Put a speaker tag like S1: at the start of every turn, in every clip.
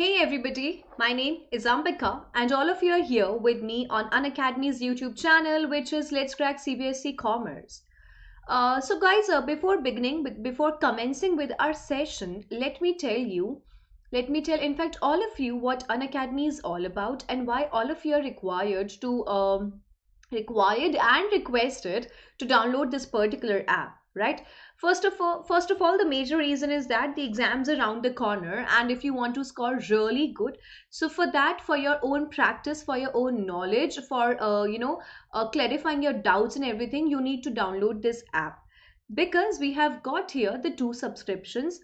S1: Hey everybody, my name is Ambika and all of you are here with me on Unacademy's YouTube channel which is Let's Crack CBSE Commerce. Uh, so guys, uh, before beginning, before commencing with our session, let me tell you, let me tell in fact all of you what Unacademy is all about and why all of you are required to, um, required and requested to download this particular app, right? First of all, first of all, the major reason is that the exams are around the corner and if you want to score really good, so for that, for your own practice, for your own knowledge, for, uh, you know, uh, clarifying your doubts and everything, you need to download this app because we have got here the two subscriptions.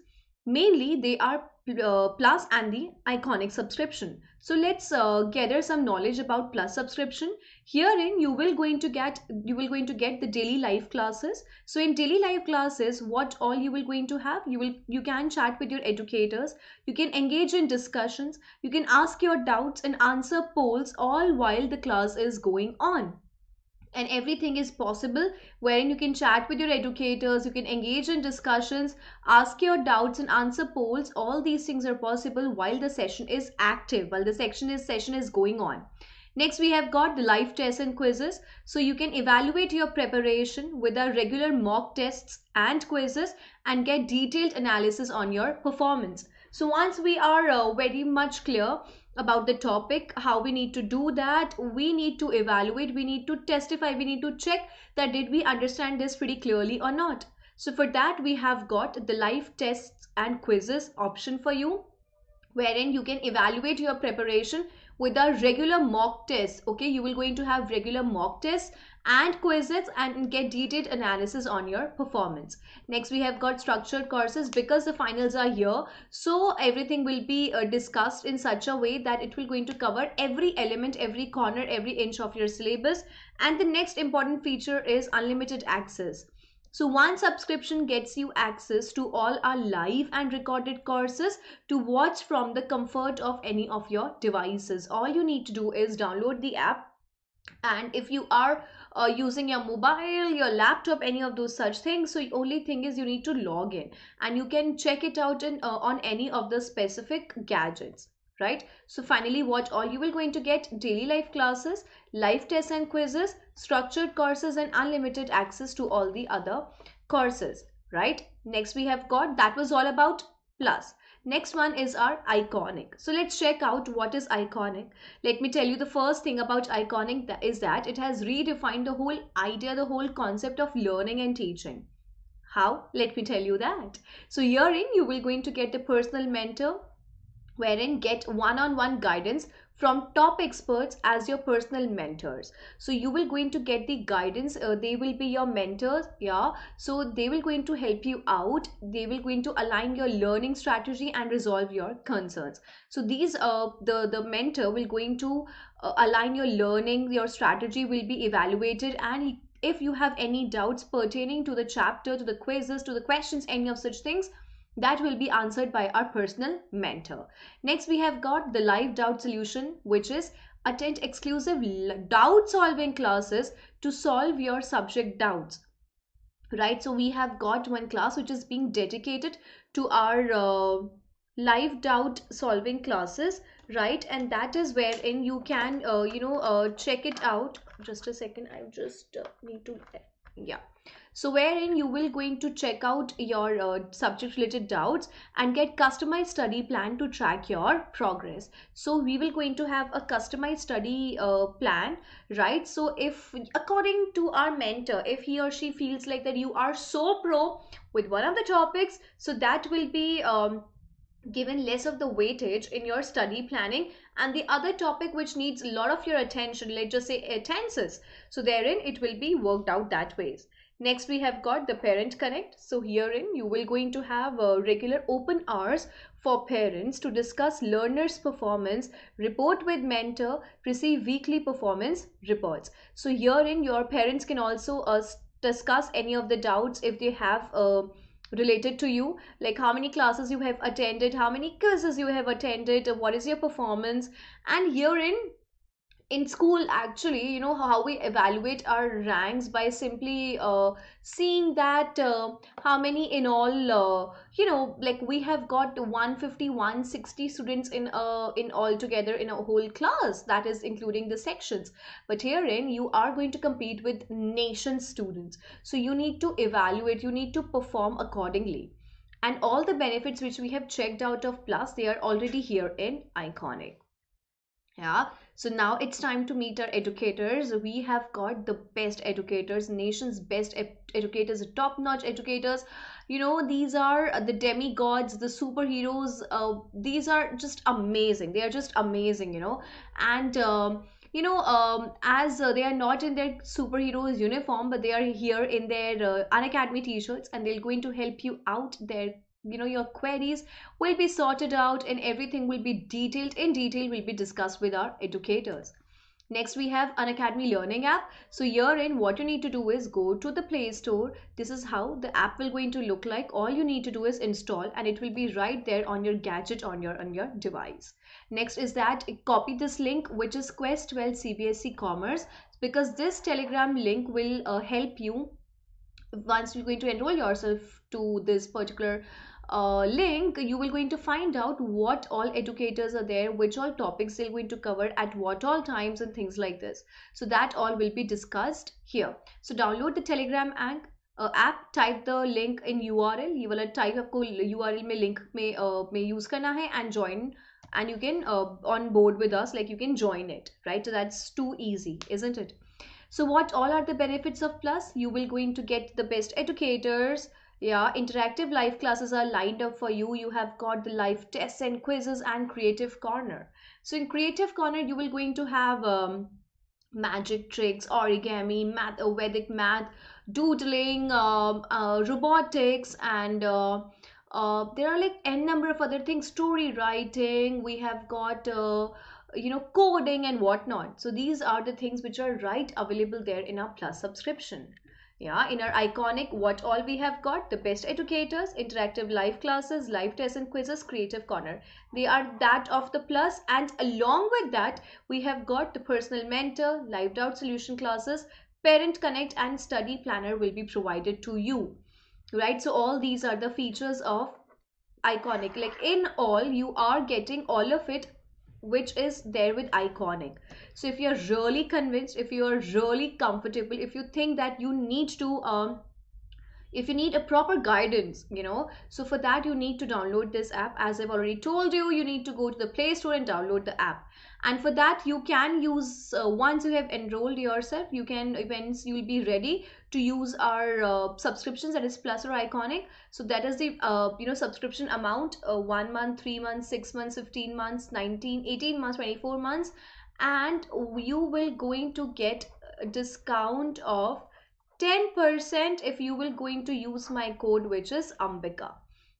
S1: Mainly, they are uh, and the iconic subscription. So let's uh, gather some knowledge about Plus subscription. Herein you will going to get you will going to get the daily life classes. So in daily life classes, what all you will going to have? You will you can chat with your educators. You can engage in discussions. You can ask your doubts and answer polls all while the class is going on and everything is possible wherein you can chat with your educators you can engage in discussions ask your doubts and answer polls all these things are possible while the session is active while the section is session is going on next we have got the live tests and quizzes so you can evaluate your preparation with our regular mock tests and quizzes and get detailed analysis on your performance so once we are uh, very much clear about the topic how we need to do that we need to evaluate we need to testify we need to check that did we understand this pretty clearly or not so for that we have got the live tests and quizzes option for you wherein you can evaluate your preparation with our regular mock tests okay you will going to have regular mock tests and quizzes and get detailed analysis on your performance. Next, we have got structured courses because the finals are here. So everything will be uh, discussed in such a way that it will going to cover every element, every corner, every inch of your syllabus. And the next important feature is unlimited access. So one subscription gets you access to all our live and recorded courses to watch from the comfort of any of your devices. All you need to do is download the app and if you are uh, using your mobile your laptop any of those such things so only thing is you need to log in and you can check it out in, uh, on any of the specific gadgets right so finally what all you will going to get daily life classes life tests and quizzes structured courses and unlimited access to all the other courses right next we have got that was all about plus Next one is our iconic. So let's check out what is iconic. Let me tell you the first thing about iconic that is that it has redefined the whole idea, the whole concept of learning and teaching. How? Let me tell you that. So herein you will going to get a personal mentor wherein get one-on-one -on -one guidance from top experts as your personal mentors so you will going to get the guidance uh, they will be your mentors yeah so they will going to help you out they will going to align your learning strategy and resolve your concerns so these uh the the mentor will going to uh, align your learning your strategy will be evaluated and he, if you have any doubts pertaining to the chapter to the quizzes to the questions any of such things that will be answered by our personal mentor. Next, we have got the live doubt solution, which is attend exclusive doubt solving classes to solve your subject doubts right so we have got one class which is being dedicated to our uh, live doubt solving classes right and that is wherein you can uh, you know uh, check it out just a second i just uh, need to yeah so wherein you will going to check out your uh, subject related doubts and get customized study plan to track your progress so we will going to have a customized study uh, plan right so if according to our mentor if he or she feels like that you are so pro with one of the topics so that will be um, given less of the weightage in your study planning and the other topic which needs a lot of your attention let's just say tenses so therein it will be worked out that ways Next we have got the parent connect. So herein you will going to have uh, regular open hours for parents to discuss learners performance, report with mentor, receive weekly performance reports. So herein your parents can also uh, discuss any of the doubts if they have uh, related to you like how many classes you have attended how many quizzes you have attended what is your performance and herein in school actually you know how we evaluate our ranks by simply uh, seeing that uh, how many in all uh, you know like we have got 150 160 students in uh, in all together in a whole class that is including the sections but herein you are going to compete with nation students so you need to evaluate you need to perform accordingly and all the benefits which we have checked out of plus they are already here in iconic yeah so now it's time to meet our educators. We have got the best educators, nation's best educators, top-notch educators. You know, these are the demigods, the superheroes. Uh, these are just amazing. They are just amazing, you know. And... Um, you know um, as uh, they are not in their superheroes uniform but they are here in their uh, unacademy t-shirts and they're going to help you out their you know your queries will be sorted out and everything will be detailed in detail will be discussed with our educators next we have an academy learning app so here in what you need to do is go to the play store this is how the app will going to look like all you need to do is install and it will be right there on your gadget on your on your device next is that copy this link which is quest 12 cbse commerce because this telegram link will uh, help you once you're going to enroll yourself to this particular uh, link you will going to find out what all educators are there which all topics they're going to cover at what all times and things like this so that all will be discussed here so download the telegram app uh, app type the link in url You will type आपको url में link may uh, use करना and join and you can uh, on board with us like you can join it right so that's too easy isn't it so what all are the benefits of plus you will going to get the best educators yeah interactive live classes are lined up for you you have got the live tests and quizzes and creative corner so in creative corner you will going to have um, magic tricks origami math uh, vedic math doodling um, uh, robotics and uh, uh there are like n number of other things story writing we have got uh, you know coding and whatnot so these are the things which are right available there in our plus subscription yeah, in our iconic What All We Have Got, the best educators, interactive live classes, live tests and quizzes, creative corner. They are that of the plus and along with that, we have got the personal mentor, live doubt solution classes, parent connect and study planner will be provided to you. Right, so all these are the features of iconic like in all you are getting all of it which is there with iconic so if you're really convinced if you're really comfortable if you think that you need to um if you need a proper guidance you know so for that you need to download this app as i've already told you you need to go to the play store and download the app and for that you can use uh, once you have enrolled yourself you can once you'll be ready to use our uh, subscriptions that is plus or iconic so that is the uh, you know subscription amount uh, one month three months six months 15 months 19 18 months 24 months and you will going to get a discount of 10% if you will going to use my code which is ambika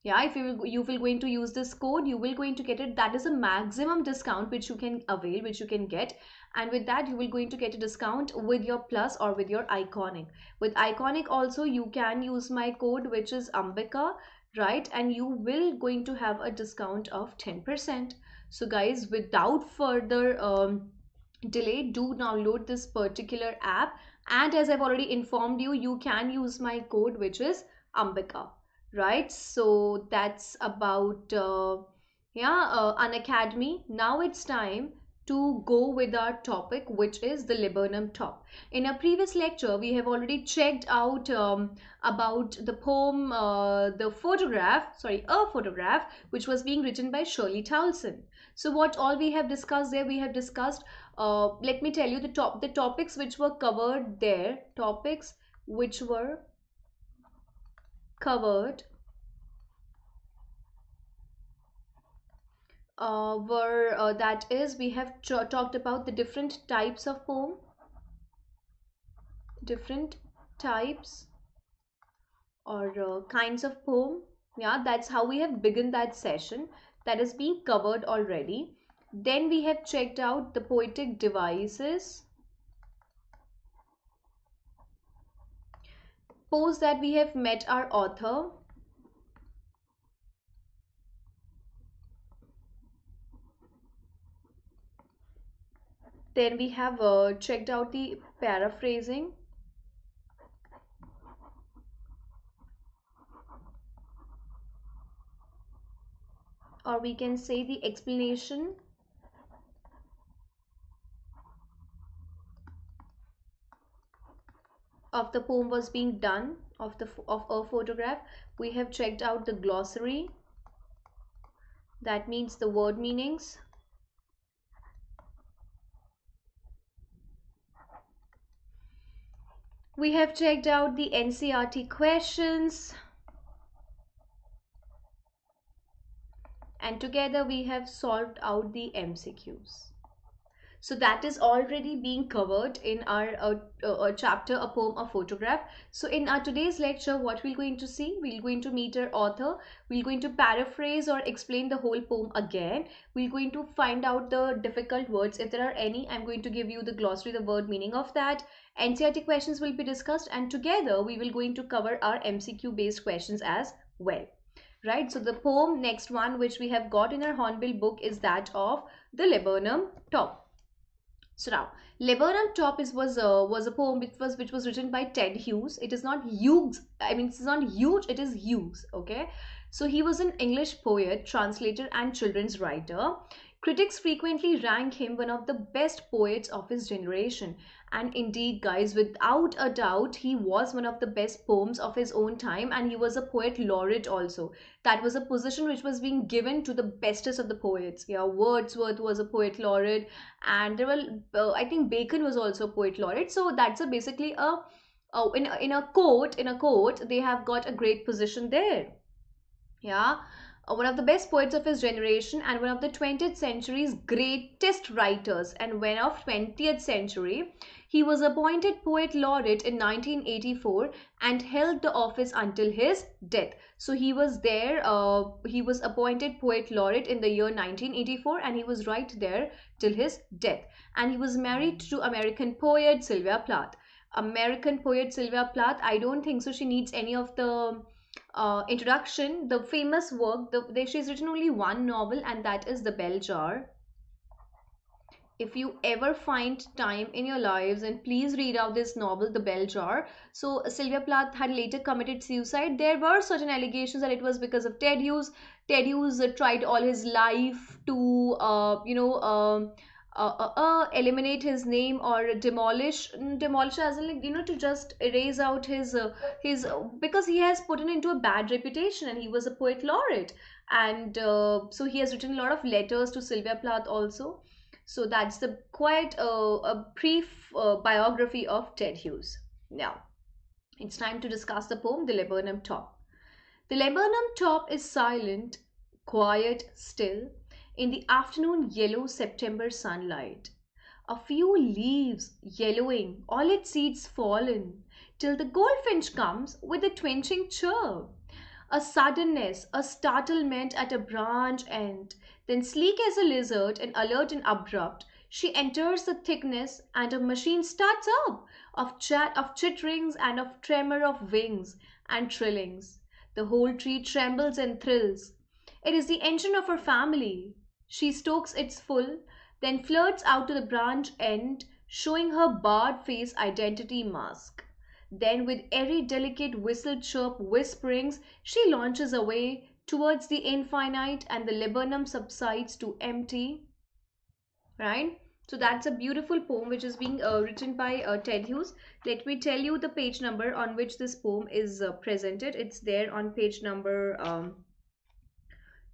S1: yeah if you will, you will going to use this code you will going to get it that is a maximum discount which you can avail which you can get and with that you will going to get a discount with your plus or with your iconic with iconic also you can use my code which is ambika right and you will going to have a discount of 10% so guys without further um, delay do download this particular app and as i've already informed you you can use my code which is ambika right so that's about uh, yeah uh, an academy now it's time to go with our topic which is the Liburnum top. In a previous lecture we have already checked out um, about the poem uh, the photograph sorry a photograph which was being written by Shirley Towson. So what all we have discussed there we have discussed uh, let me tell you the top the topics which were covered there topics which were covered uh, were uh, that is we have talked about the different types of poem different types or uh, kinds of poem yeah that's how we have begun that session that is being covered already then we have checked out the poetic devices post that we have met our author Then we have uh, checked out the paraphrasing.
S2: Or we can say the
S1: explanation. of the poem was being done of the of a photograph we have checked out the glossary that means the word meanings We have checked out the NCRT questions. And together we have solved out the MCQs. So that is already being covered in our uh, uh, uh, chapter, A Poem, A Photograph. So in our today's lecture, what we're going to see, we're going to meet our author. We're going to paraphrase or explain the whole poem again. We're going to find out the difficult words. If there are any, I'm going to give you the glossary, the word meaning of that. NCRT questions will be discussed and together we will going to cover our MCQ based questions as well right so the poem next one which we have got in our hornbill book is that of the laburnum top so now laburnum top is was a, uh, was a poem which was which was written by ted hughes it is not hughes i mean it's not huge it is hughes okay so he was an english poet translator and children's writer Critics frequently rank him one of the best poets of his generation. And indeed, guys, without a doubt, he was one of the best poems of his own time and he was a poet laureate also. That was a position which was being given to the bestest of the poets. Yeah, Wordsworth was a poet laureate and there were, uh, I think Bacon was also a poet laureate. So that's a basically a, oh, in, in a court, in a court, they have got a great position there. Yeah uh, one of the best poets of his generation and one of the 20th century's greatest writers and when of 20th century he was appointed poet laureate in 1984 and held the office until his death so he was there uh, he was appointed poet laureate in the year 1984 and he was right there till his death and he was married to american poet sylvia plath american poet sylvia plath i don't think so she needs any of the uh, introduction, the famous work, the, she's written only one novel, and that is The Bell Jar. If you ever find time in your lives, and please read out this novel, The Bell Jar. So, Sylvia Plath had later committed suicide. There were certain allegations that it was because of Ted Hughes. Ted Hughes tried all his life to, uh, you know, uh, uh, uh, uh, eliminate his name or demolish mm, demolish as in like you know to just erase out his uh, his uh, because he has put in into a bad reputation and he was a poet laureate and uh, so he has written a lot of letters to Sylvia Plath also so that's the quite a brief biography of Ted Hughes now it's time to discuss the poem the Laburnum Top the Laburnum Top is silent quiet still in the afternoon yellow September sunlight. A few leaves yellowing, all its seeds fallen, till the goldfinch comes with a twitching chirp. A suddenness, a startlement at a branch end, then sleek as a lizard and alert and abrupt, she enters the thickness and a machine starts up of chat of chitterings and of tremor of wings and trillings. The whole tree trembles and thrills. It is the engine of her family. She stokes its full, then flirts out to the branch end, showing her barred face identity mask. Then, with airy, delicate whistle chirp whisperings, she launches away towards the infinite and the laburnum subsides to empty. Right? So that's a beautiful poem which is being uh, written by uh, Ted Hughes. Let me tell you the page number on which this poem is uh, presented. It's there on page number um,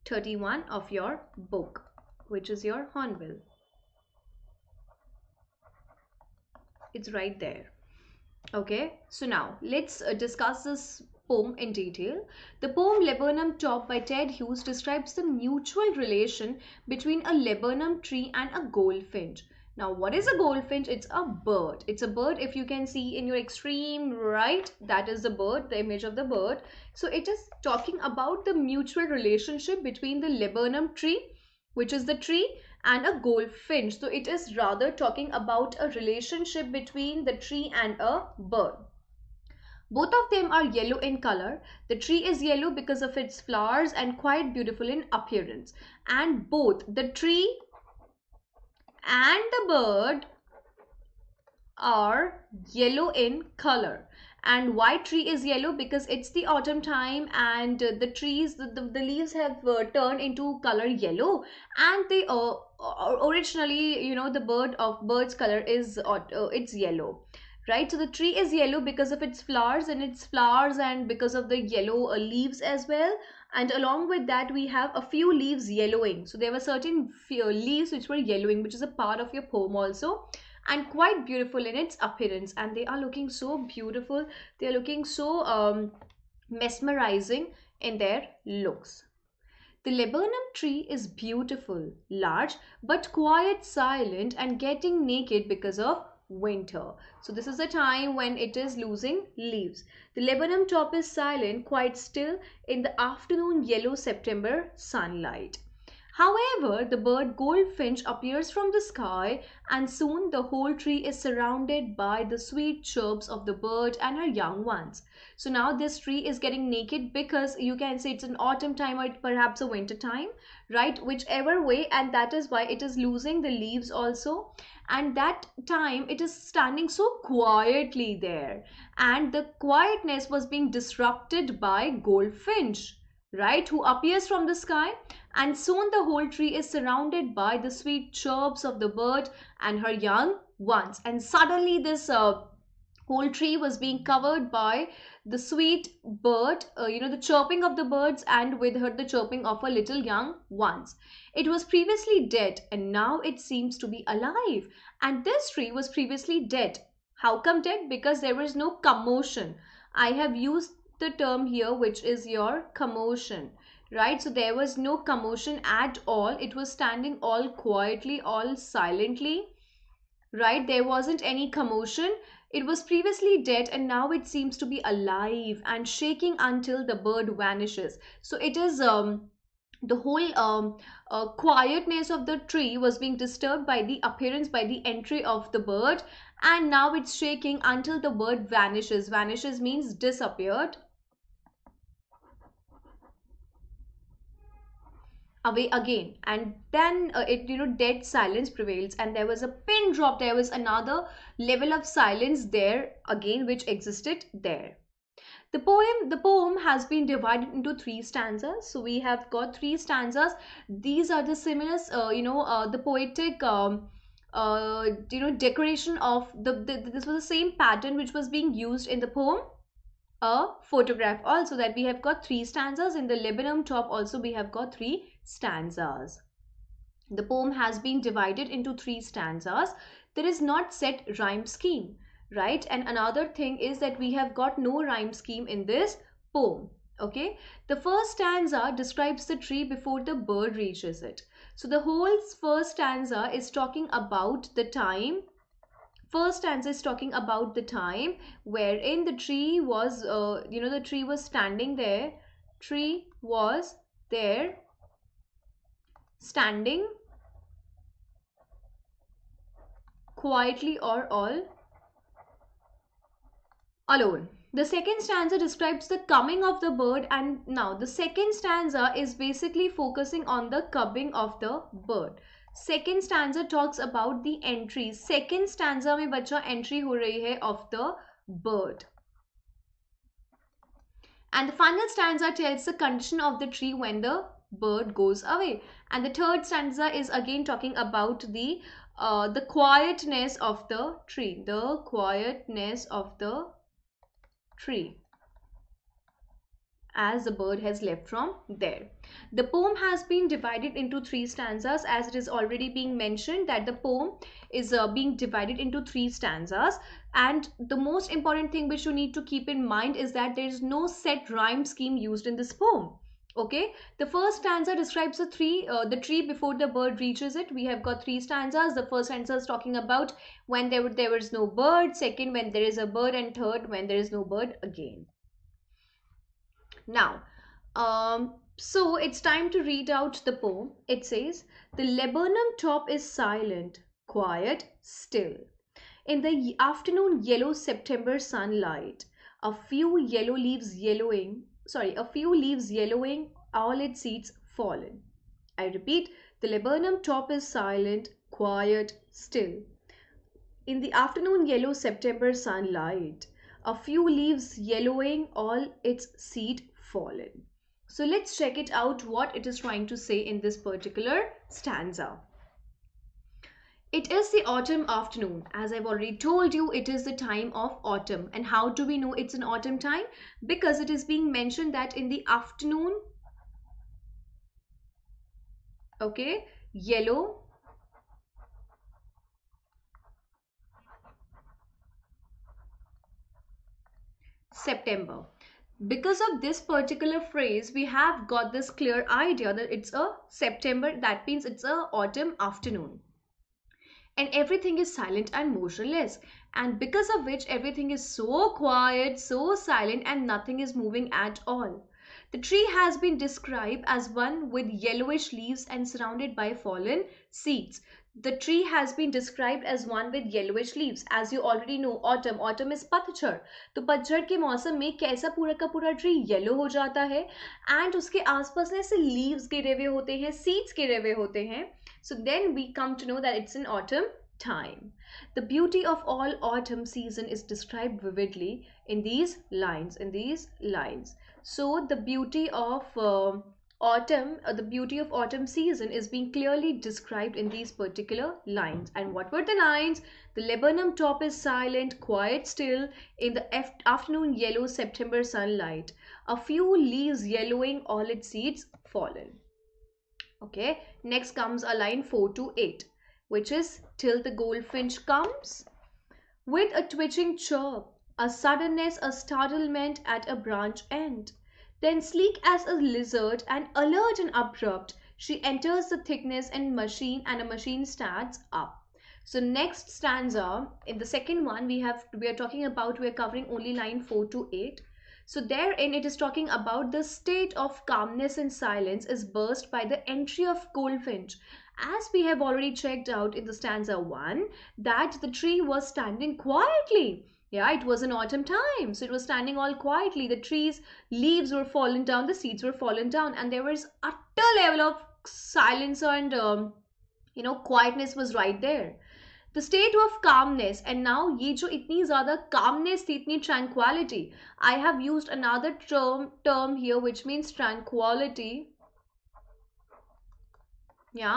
S1: 31 of your book, which is your Hornbill. It's right there. Okay, so now let's uh, discuss this poem in detail. The poem Laburnum Top by Ted Hughes describes the mutual relation between a laburnum tree and a goldfinch. Now, what is a goldfinch? It's a bird. It's a bird. If you can see in your extreme right, that is the bird, the image of the bird. So it is talking about the mutual relationship between the laburnum tree, which is the tree, and a goldfinch. So it is rather talking about a relationship between the tree and a bird. Both of them are yellow in color. The tree is yellow because of its flowers and quite beautiful in appearance. And both the tree and the bird are yellow in color and why tree is yellow because it's the autumn time and uh, the trees the, the, the leaves have uh, turned into color yellow and they uh, originally you know the bird of bird's color is uh, uh, it's yellow right so the tree is yellow because of its flowers and its flowers and because of the yellow uh, leaves as well and along with that we have a few leaves yellowing so there were certain leaves which were yellowing which is a part of your poem also and quite beautiful in its appearance and they are looking so beautiful they are looking so um, mesmerizing in their looks the laburnum tree is beautiful large but quiet, silent and getting naked because of winter. So this is the time when it is losing leaves. The Lebanon top is silent, quite still in the afternoon yellow September sunlight. However, the bird goldfinch appears from the sky and soon the whole tree is surrounded by the sweet chirps of the bird and her young ones. So now this tree is getting naked because you can say it's an autumn time or perhaps a winter time, right? Whichever way and that is why it is losing the leaves also and that time it is standing so quietly there and the quietness was being disrupted by goldfinch right who appears from the sky and soon the whole tree is surrounded by the sweet chirps of the bird and her young ones and suddenly this uh, whole tree was being covered by the sweet bird uh, you know the chirping of the birds and with her the chirping of her little young ones it was previously dead and now it seems to be alive. And this tree was previously dead. How come dead? Because there was no commotion. I have used the term here which is your commotion right so there was no commotion at all it was standing all quietly all silently right there wasn't any commotion it was previously dead and now it seems to be alive and shaking until the bird vanishes so it is um the whole um, uh, quietness of the tree was being disturbed by the appearance by the entry of the bird and now it's shaking until the bird vanishes vanishes means disappeared away again and then uh, it you know dead silence prevails and there was a pin drop there was another level of silence there again which existed there the poem, the poem has been divided into three stanzas. So we have got three stanzas. These are the similar, uh, you know, uh, the poetic. Um, uh, you know decoration of the, the this was the same pattern which was being used in the poem a photograph also that we have got three stanzas in the Lebanon top also we have got three stanzas the poem has been divided into three stanzas there is not set rhyme scheme right? And another thing is that we have got no rhyme scheme in this poem, okay? The first stanza describes the tree before the bird reaches it. So the whole first stanza is talking about the time first stanza is talking about the time wherein the tree was uh, you know the tree was standing there tree was there standing quietly or all alone. The second stanza describes the coming of the bird and now the second stanza is basically focusing on the cubbing of the bird. Second stanza talks about the entry. Second stanza में बच्चा entry हो रही है of the bird. And the final stanza tells the condition of the tree when the bird goes away. And the third stanza is again talking about the uh, the quietness of the tree. The quietness of the tree as the bird has left from there. The poem has been divided into three stanzas as it is already being mentioned that the poem is uh, being divided into three stanzas and the most important thing which you need to keep in mind is that there is no set rhyme scheme used in this poem okay the first stanza describes the three uh, the tree before the bird reaches it we have got three stanzas the first stanza is talking about when there there was no bird second when there is a bird and third when there is no bird again now um so it's time to read out the poem it says the lebanon top is silent quiet still in the afternoon yellow september sunlight a few yellow leaves yellowing sorry, a few leaves yellowing, all its seeds fallen. I repeat, the laburnum top is silent, quiet, still. In the afternoon yellow September sunlight, a few leaves yellowing, all its seed fallen. So let's check it out what it is trying to say in this particular stanza. It is the autumn afternoon. As I've already told you, it is the time of autumn. And how do we know it's an autumn time? Because it is being mentioned that in the afternoon, okay, yellow, September. Because of this particular phrase, we have got this clear idea that it's a September. That means it's a autumn afternoon. and everything is silent and motionless and because of which everything is so quiet, so silent and nothing is moving at all. The tree has been described as one with yellowish leaves and surrounded by fallen seeds. The tree has been described as one with yellowish leaves. As you already know, autumn. Autumn is पतझड़. तो पतझड़ के मौसम में कैसा पूरा का पूरा ट्री येलो हो जाता है एंड उसके आसपास ना ऐसे leaves gire hue hote hain seeds gire hue hote hain So then we come to know that it's an autumn time. The beauty of all autumn season is described vividly in these lines, in these lines. So the beauty of um, uh, autumn the beauty of autumn season is being clearly described in these particular lines and what were the lines the lebanon top is silent quiet still in the afternoon yellow september sunlight a few leaves yellowing all its seeds fallen okay next comes a line 4 to 8 which is till the goldfinch comes with a twitching chirp a suddenness a startlement at a branch end then sleek as a lizard and alert and abrupt she enters the thickness and machine and a machine starts up so next stanza in the second one we have we are talking about we are covering only line 4 to 8 so therein it is talking about the state of calmness and silence is burst by the entry of Goldfinch. As we have already checked out in the stanza 1 that the tree was standing quietly. Yeah, it was an autumn time. So it was standing all quietly. The trees, leaves were fallen down, the seeds were fallen down and there was utter level of silence and um, you know quietness was right there the state of calmness and now ये जो इतनी ज़्यादा calmness थी इतनी tranquility I have use another term term here which means tranquility या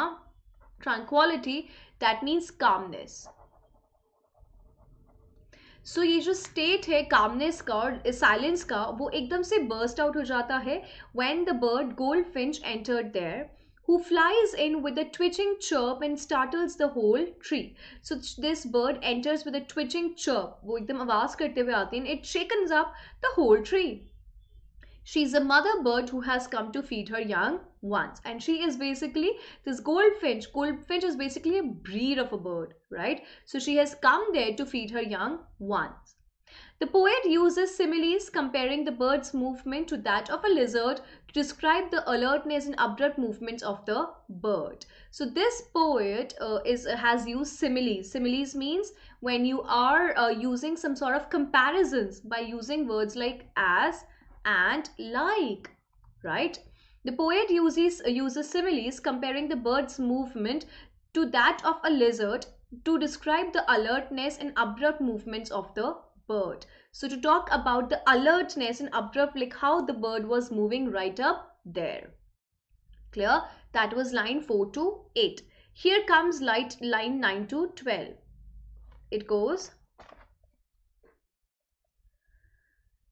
S1: tranquility that means calmness so so, ये जो state है कामनेस का और साइलेंस का वो एकदम से बर्स्ट आउट हो जाता है when the bird goldfinch entered there who flies in with a twitching chirp and startles the whole tree. So this bird enters with a twitching chirp. वो एकदम आवाज करते हुए आती है. It shakens up the whole tree. She is a mother bird who has come to feed her young ones. And she is basically this goldfinch. Goldfinch is basically a breed of a bird, right? So she has come there to feed her young ones. The poet uses similes comparing the bird's movement to that of a lizard describe the alertness and abrupt movements of the bird. So this poet uh, is has used similes. Similes means when you are uh, using some sort of comparisons by using words like as and like, right? The poet uses uh, uses similes comparing the bird's movement to that of a lizard to describe the alertness and abrupt movements of the bird. So to talk about the alertness and abrupt like how the bird was moving right up there. Clear? That was line 4 to 8. Here comes light line 9 to 12. It goes.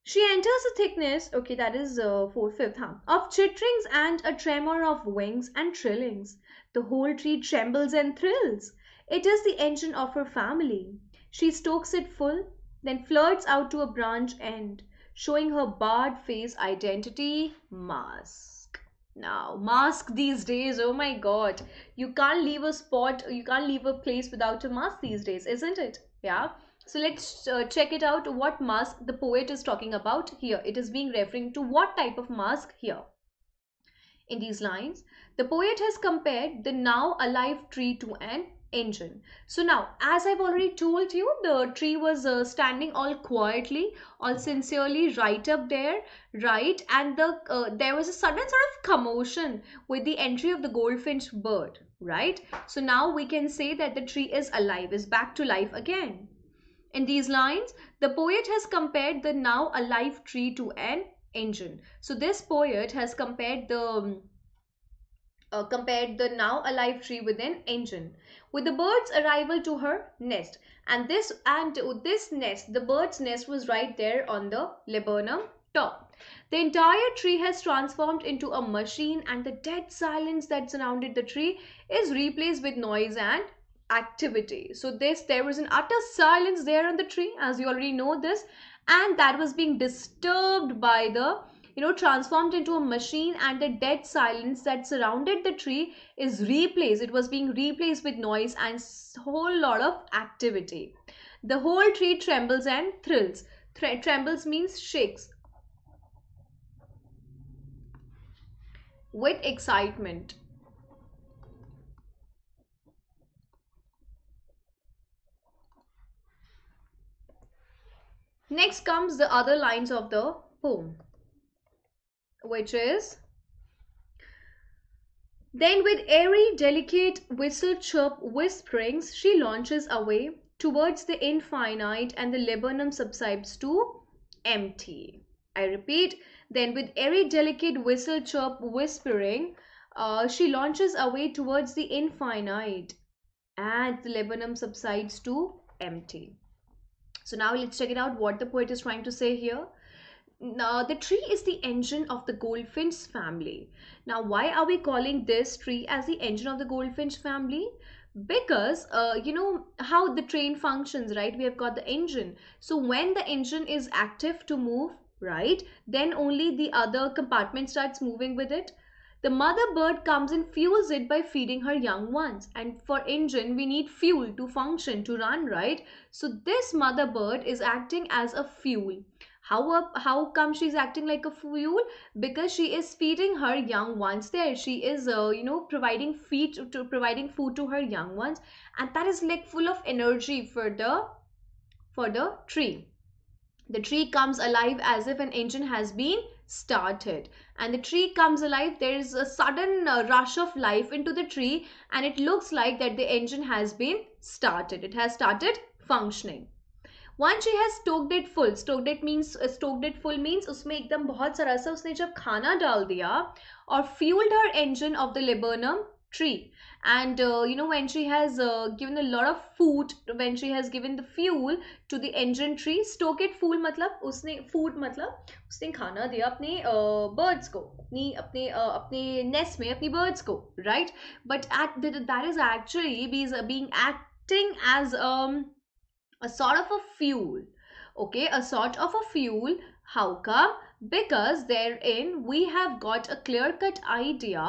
S1: She enters a thickness, okay, that is uh, 4 5th, huh? of chitterings and a tremor of wings and trillings. The whole tree trembles and thrills. It is the engine of her family. She stokes it full, then flirts out to a branch end, showing her barred face identity mask. Now, mask these days, oh my god, you can't leave a spot, you can't leave a place without a mask these days, isn't it? Yeah. So let's uh, check it out what mask the poet is talking about here. It is being referring to what type of mask here. In these lines, the poet has compared the now alive tree to an engine. So now, as I've already told you, the tree was uh, standing all quietly, all sincerely right up there, right? And the uh, there was a sudden sort of commotion with the entry of the goldfinch bird, right? So now we can say that the tree is alive, is back to life again. In these lines, the poet has compared the now alive tree to an engine. So this poet has compared the um, uh, compared the now alive tree with an engine with the bird's arrival to her nest. And this and this nest, the bird's nest was right there on the laburnum top. The entire tree has transformed into a machine and the dead silence that surrounded the tree is replaced with noise and activity. So this, there was an utter silence there on the tree as you already know this and that was being disturbed by the you know, transformed into a machine and the dead silence that surrounded the tree is replaced. It was being replaced with noise and whole lot of activity. The whole tree trembles and thrills. Thre trembles means shakes. With excitement. Next comes the other lines of the poem which is then with airy delicate whistle chirp whisperings she launches away towards the infinite and the Lebanon subsides to empty. I repeat then with airy delicate whistle chirp whispering uh, she launches away towards the infinite and the Lebanon subsides to empty. So now let's check it out what the poet is trying to say here now the tree is the engine of the goldfinch family. Now, why are we calling this tree as the engine of the goldfinch family? because uh, you know how the train functions right we have got the engine so when the engine is active to move right then only the other compartment starts moving with it the mother bird comes and fuels it by feeding her young ones and for engine we need fuel to function to run right so this mother bird is acting as a fuel how, how come she's acting like a fool? Because she is feeding her young ones there. She is, uh, you know, providing feed to, to providing food to her young ones. And that is like full of energy for the, for the tree. The tree comes alive as if an engine has been started and the tree comes alive there is a sudden uh, rush of life into the tree and it looks like that the engine has been started it has started functioning when she has stoked it full stoked it means stoked it full means उसमें एकदम बहुत सारा सा उसने जब खाना डाल दिया और fuelled her engine of the laburnum tree and you know when she has given the lord of food when she has given the fuel to the engine tree stoke it full मतलब उसने food मतलब उसने खाना दिया अपने birds uh, को अपनी अपने uh, अपने नेस्ट में अपनी बर्ड्स को right but at that is actually bees being acting as a sort of a fuel okay a sort of a fuel how come because therein we have got a clear cut idea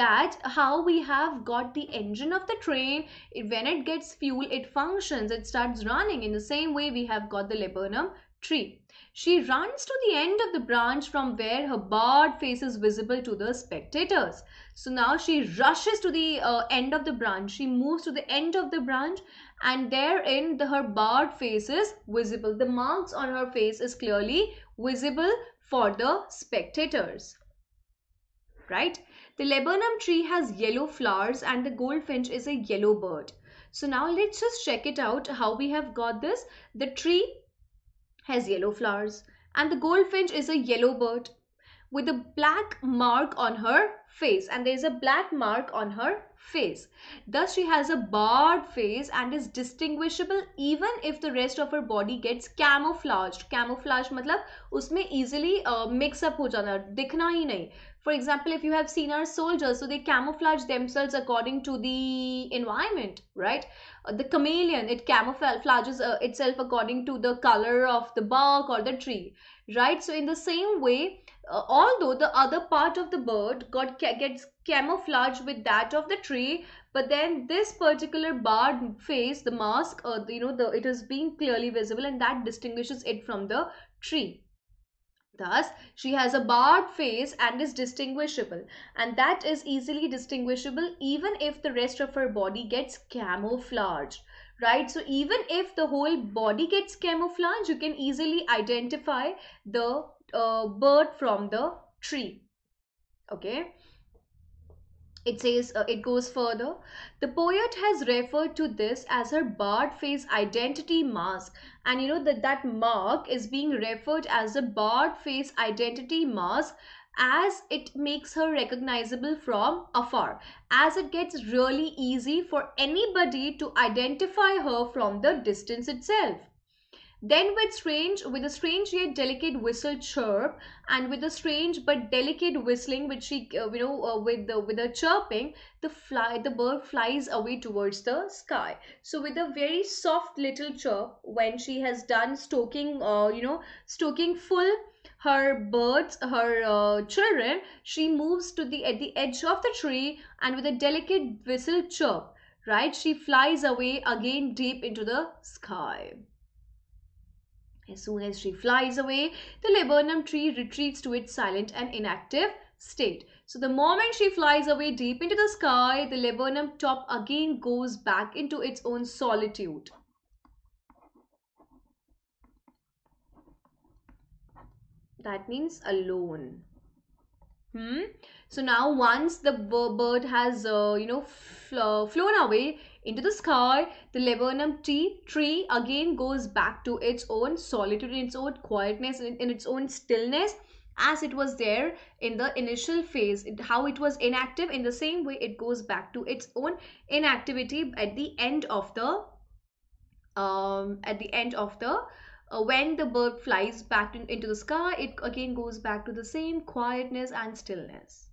S1: that how we have got the engine of the train when it gets fuel it functions it starts running in the same way we have got the laburnum tree she runs to the end of the branch from where her barred face is visible to the spectators so now she rushes to the uh, end of the branch she moves to the end of the branch and therein the, her barred face is visible. The marks on her face is clearly visible for the spectators. Right? The Lebanon tree has yellow flowers and the goldfinch is a yellow bird. So now let's just check it out how we have got this. The tree has yellow flowers and the goldfinch is a yellow bird with a black mark on her face and there is a black mark on her face. Thus she has a barred face and is distinguishable even if the rest of her body gets camouflaged. Camouflage matlab उसमें easily uh, mix up हो जाना dikhna he For example, if you have seen our soldiers, so they camouflage themselves according to the environment, right? Uh, the chameleon, it camouflages uh, itself according to the color of the bark or the tree, right? So in the same way, uh, although the other part of the bird got gets camouflaged with that of the tree but then this particular barred face the mask uh, you know the it is being clearly visible and that distinguishes it from the tree Thus, she has a barred face and is distinguishable and that is easily distinguishable even if the rest of her body gets camouflaged right so even if the whole body gets camouflaged you can easily identify the uh, bird from the tree okay it says uh, it goes further the poet has referred to this as her barred face identity mask and you know that that mark is being referred as a barred face identity mask as it makes her recognizable from afar as it gets really easy for anybody to identify her from the distance itself then with strange, with a strange yet delicate whistle chirp, and with a strange but delicate whistling, which she, uh, you know, uh, with the with a chirping, the fly, the bird flies away towards the sky. So with a very soft little chirp, when she has done stoking, uh, you know, stoking full her birds her uh, children she moves to the at the edge of the tree and with a delicate whistle chirp right she flies away again deep into the sky as soon as she flies away, the laburnum tree retreats to its silent and inactive state. So the moment she flies away deep into the sky, the laburnum top again goes back into its own solitude. That means alone. Hmm? So now once the bird has, uh, you know, fl flown away, into the sky. The laburnum tree again goes back to its own solitude, its own quietness, in its own stillness as it was there in the initial phase it, how it was inactive in the same way it goes back to its own inactivity at the end of the um, at the end of the uh, when the bird flies back in, into the sky it again goes back to the same quietness and stillness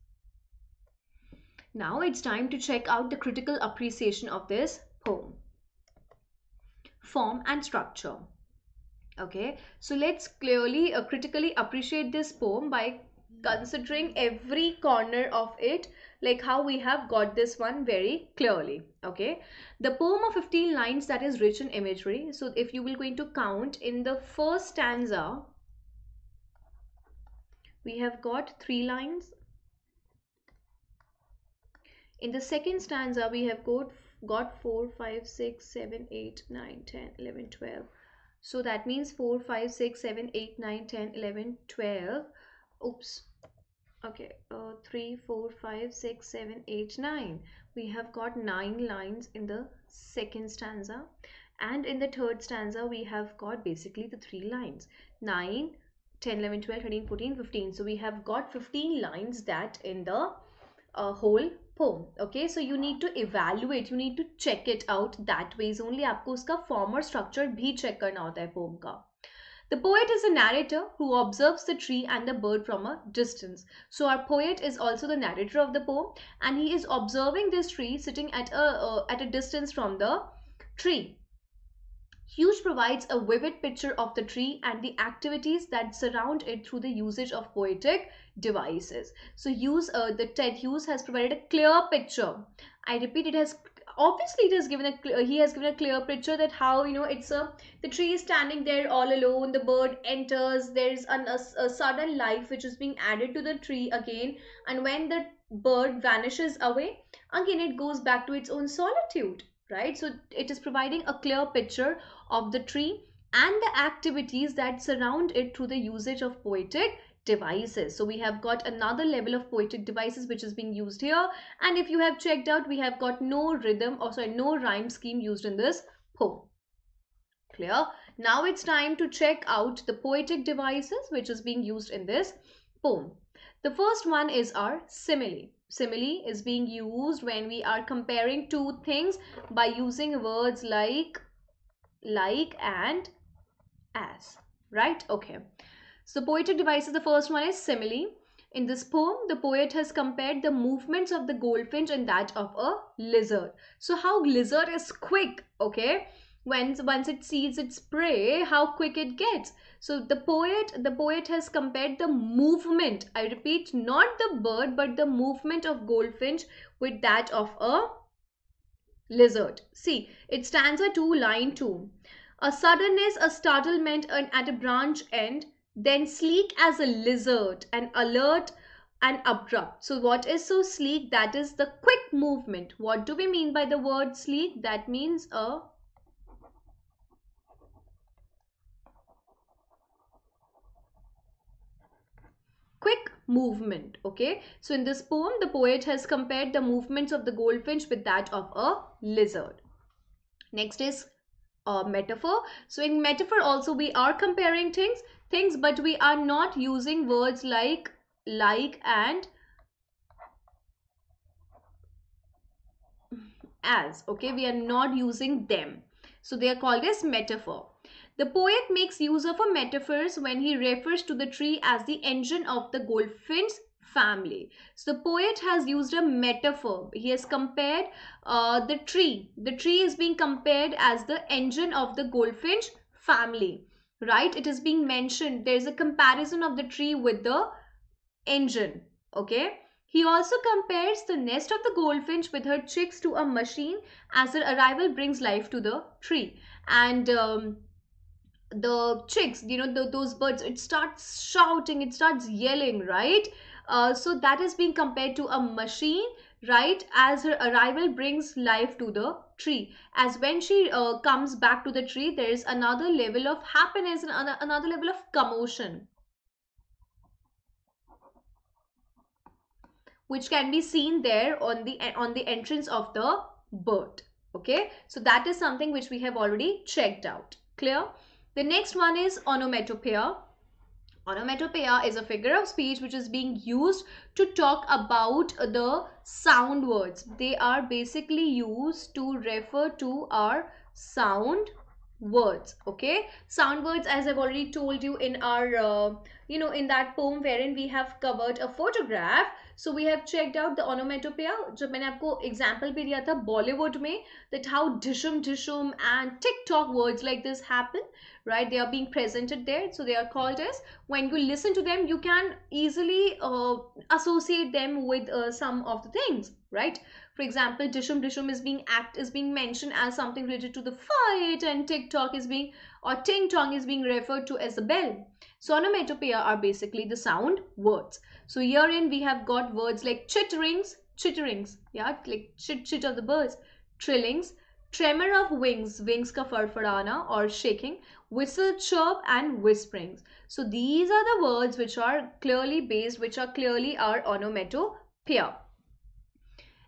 S1: now it's time to check out the critical appreciation of this poem. Form and structure. Okay, so let's clearly uh, critically appreciate this poem by considering every corner of it like how we have got this one very clearly okay the poem of 15 lines that is rich in imagery so if you will going to count in the first stanza we have got three lines in the second stanza, we have got, got 4, 5, 6, 7, 8, 9, 10, 11, 12. So that means 4, 5, 6, 7, 8, 9, 10, 11, 12. Oops. Okay. Uh, 3, 4, 5, 6, 7, 8, 9. We have got 9 lines in the second stanza. And in the third stanza, we have got basically the three lines. 9, 10, 11, 12, 13, 14, 15. So we have got 15 lines that in the uh, whole poem okay so you need to evaluate you need to check it out that ways only आपको उसका former structure भी check करना होता है poem The poet is a narrator who observes the tree and the bird from a distance. So our poet is also the narrator of the poem and he is observing this tree sitting at a uh, at a distance from the tree Hughes provides a vivid picture of the tree and the activities that surround it through the usage of poetic devices. So Hughes, uh, the Ted Hughes has provided a clear picture. I repeat, it has obviously it has given a he has given a clear picture that how you know it's a the tree is standing there all alone the bird enters there's a, a sudden life which is being added to the tree again and when the bird vanishes away again it goes back to its own solitude right? So it is providing a clear picture of the tree and the activities that surround it through the usage of poetic devices. So we have got another level of poetic devices which is being used here. And if you have checked out, we have got no rhythm or sorry, no rhyme scheme used in this poem. Clear? Now it's time to check out the poetic devices which is being used in this poem. The first one is our simile simile is being used when we are comparing two things by using words like like and as right okay so poetic devices the first one is simile in this poem, the poet has compared the movements of the goldfinch and that of a lizard. So how lizard is quick, okay? when once it sees its prey how quick it gets so the poet the poet has compared the movement i repeat not the bird but the movement of goldfinch with that of a lizard see it stands a two line two a suddenness a startlement and at a branch end then sleek as a lizard and alert and abrupt. So what is so sleek? That is the quick movement. What do we mean by the word sleek? That means a quick movement. Okay, so in this poem, the poet has compared the movements of the goldfinch with that of a lizard. Next is a metaphor. So in metaphor also we are comparing things, things, but we are not using words like like and as okay we are not using them so they are called as metaphor the poet makes use of a metaphors when he refers to the tree as the engine of the goldfinch family. So the poet has used a metaphor. He has compared uh, the tree. The tree is being compared as the engine of the goldfinch family. Right? It is being mentioned. There is a comparison of the tree with the engine. Okay? He also compares the nest of the goldfinch with her chicks to a machine as her arrival brings life to the tree. And um, the chicks you know those birds it starts shouting it starts yelling right uh, so that is being compared to a machine right as her arrival brings life to the tree as when she uh, comes back to the tree there is another level of happiness and another level of commotion which can be seen there on the on the entrance of the bird okay so that is something which we have already checked out clear the next one is onomatopoeia. Onomatopoeia is a figure of speech which is being used to talk about the sound words. They are basically used to refer to our sound words okay sound words as i've already told you in our uh, you know in that poem wherein we have covered a photograph so we have checked out the onomatopoeia. जब मैंने आपको example भी दिया था Bollywood में that how ढिशुम ढिशुम and tick tock words like right they are being presented there so they are called as when you listen to them you can easily uh, associate them with uh, some of the things right for example dishum dishum is being act is being mentioned as something related to the fight and tok' is being or ting tong is being referred to as a bell so onomatopoeia are basically the sound words so herein we have got words like chitterings, chitterings, yeah, like chit chit of the birds, trillings, tremor of wings, wings ka farfadana or shaking, whistle, chirp and whisperings. So these are the words which are clearly based, which are clearly our onomatopoeia.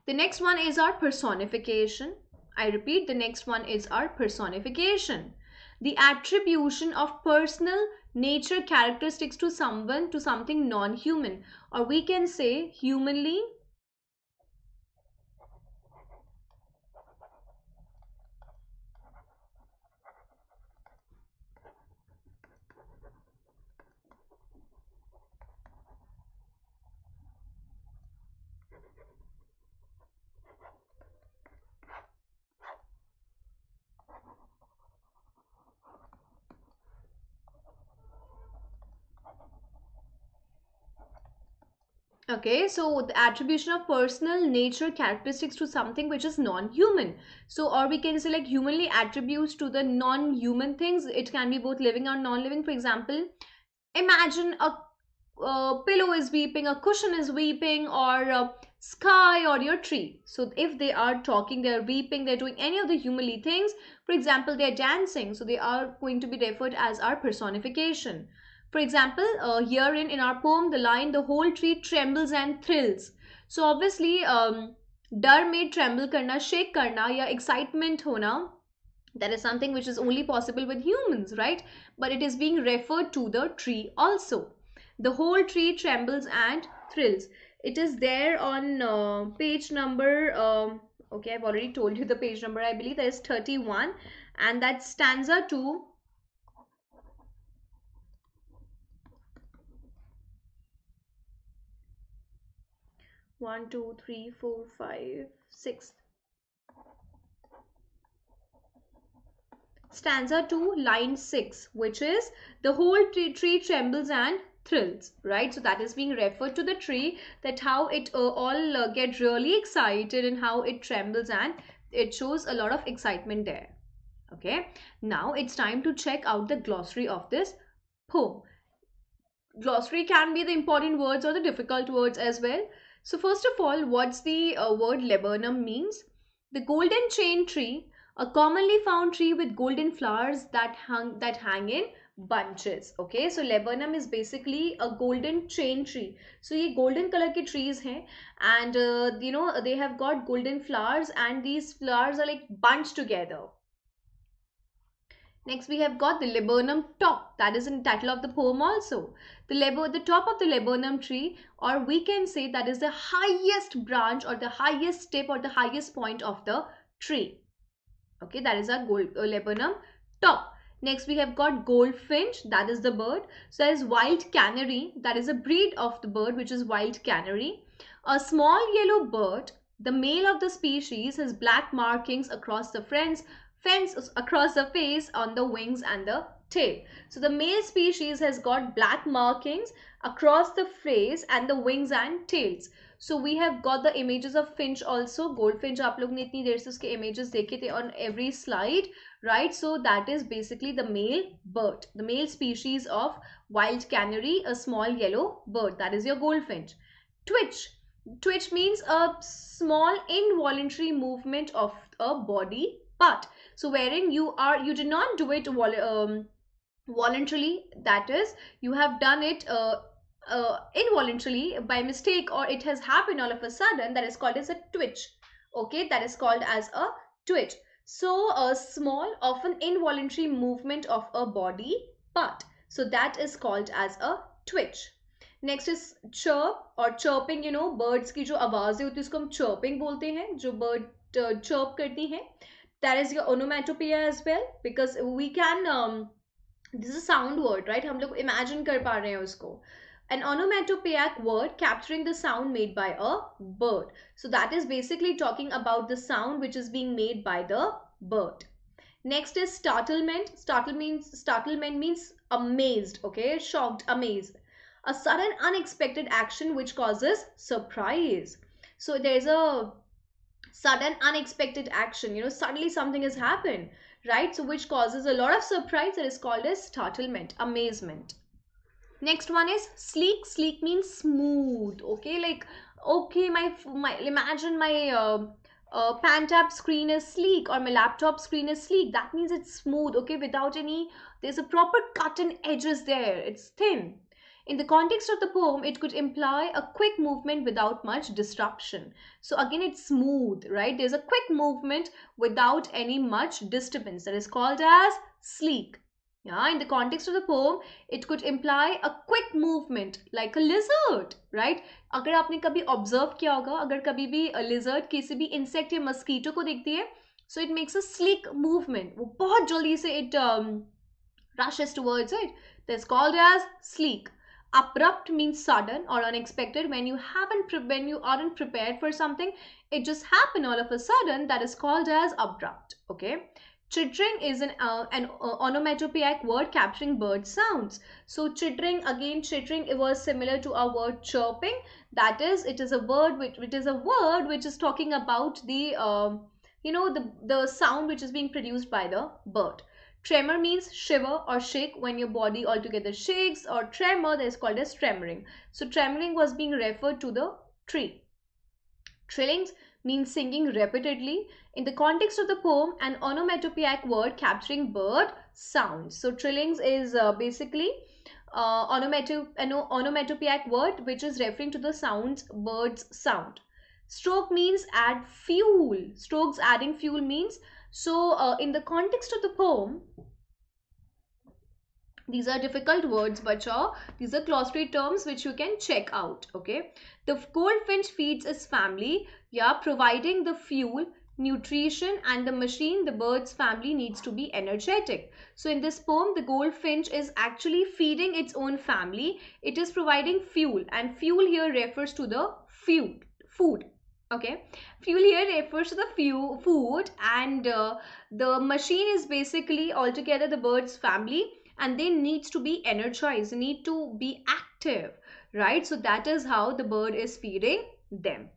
S1: The next one is our personification. I repeat, the next one is our personification. The attribution of personal nature characteristics to someone to something non-human or we can say humanly okay so the attribution of personal nature characteristics to something which is non-human so or we can say like humanly attributes to the non-human things it can be both living or non-living for example imagine a pillow is weeping a cushion is weeping or a sky or your tree so if they are talking they are weeping they're doing any of the humanly things for example they're dancing so they are going to be referred as our personification for example, uh, here in, in our poem, the line, the whole tree trembles and thrills. So obviously, um, डर tremble tremble करना shake करना या excitement होना that is something which is only possible with humans right but it is being referred to the tree also the whole tree trembles and thrills it is there on uh, page number um, okay i've already told you the page number i believe there is 31 and that stanza 2 1, 2, 3, 4, 5, 6. Stanza 2, line 6, which is the whole tree, tree trembles and thrills, right? So that is being referred to the tree, that how it uh, all uh, get really excited and how it trembles and it shows a lot of excitement there. Okay, now it's time to check out the glossary of this poem. Glossary can be the important words or the difficult words as well. So first of all, what's the uh, word laburnum means? The golden chain tree, a commonly found tree with golden flowers that hang that hang in bunches. Okay, so laburnum is basically a golden chain tree. So these golden color trees हैं and uh, you know they have got golden flowers and these flowers are like bunched together. Next, we have got the laburnum top. That is in title of the poem also. The, labor, the top of the laburnum tree, or we can say that is the highest branch or the highest tip or the highest point of the tree. Okay, that is our gold, uh, laburnum top. Next, we have got goldfinch, that is the bird. So, there is wild canary, that is a breed of the bird, which is wild canary. A small yellow bird, the male of the species has black markings across the friends fence across the face on the wings and the tail. So the male species has got black markings across the face and the wings and tails. So we have got the images of finch also. Goldfinch, you have seen images of images on every slide. Right, so that is basically the male bird, the male species of wild canary, a small yellow bird, that is your goldfinch. Twitch, twitch means a small involuntary movement of a body part so wherein you are you did not do it um, voluntarily that is you have done it uh, uh, involuntarily by mistake or it has happened all of a sudden that is called as a twitch okay that is called as a twitch so a small often involuntary movement of a body part so that is called as a twitch Next is chirp or chirping. You know, birds ki jo आवाज़ें hai है उसको हम chirping बोलते हैं जो bird chirp करती hain that is your onomatopoeia as well because we can um, this is a sound word right हम लोग imagine कर पा रहे हैं an onomatopoeic word capturing the sound made by a bird so that is basically talking about the sound which is being made by the bird next is startlement startle means startlement means amazed okay shocked amazed a sudden unexpected action which causes surprise so there's a sudden unexpected action you know suddenly something has happened right so which causes a lot of surprise that is called as startlement amazement next one is sleek sleek means smooth okay like okay my my imagine my uh, uh, screen is sleek or my laptop screen is sleek that means it's smooth okay without any there's a proper cut and edges there it's thin in the context of the poem, it could imply a quick movement without much disruption. So again, it's smooth, right? There's a quick movement without any much disturbance that is called as sleek. Yeah, in the context of the poem, it could imply a quick movement like a lizard, right? अगर आपने कभी observe किया होगा अगर कभी भी lizard किसी भी insect या mosquito को देखती है so it makes a sleek movement वो बहुत जल्दी से it um, rushes towards it that's called as sleek abrupt means sudden or unexpected when you haven't when you aren't prepared for something it just happened all of a sudden that is called as abrupt okay chittering is an uh, an uh, onomatopoeic word capturing bird sounds so chittering again chittering it was similar to our word chirping that is it is a word which it is a word which is talking about the uh, you know the the sound which is being produced by the bird Tremor means shiver or shake when your body altogether shakes or tremor that is called as tremoring. So tremoring was being referred to the tree. Trillings means singing repeatedly. In the context of the poem, an onomatopoeic word capturing bird sounds. So trillings is uh, basically uh, an onomatopoeic word which is referring to the sounds birds sound. Stroke means add fuel. Strokes adding fuel means so, uh, in the context of the poem, these are difficult words but uh, these are glossary terms which you can check out okay the goldfinch feeds its family yeah providing the fuel nutrition and the machine the bird's family needs to be energetic so in this poem the goldfinch is actually feeding its own family it is providing fuel and fuel here refers to the food food okay fuel here refers to the food and uh, the machine is basically altogether the bird's family and they needs to be energized need to be active right so that is how the bird is feeding them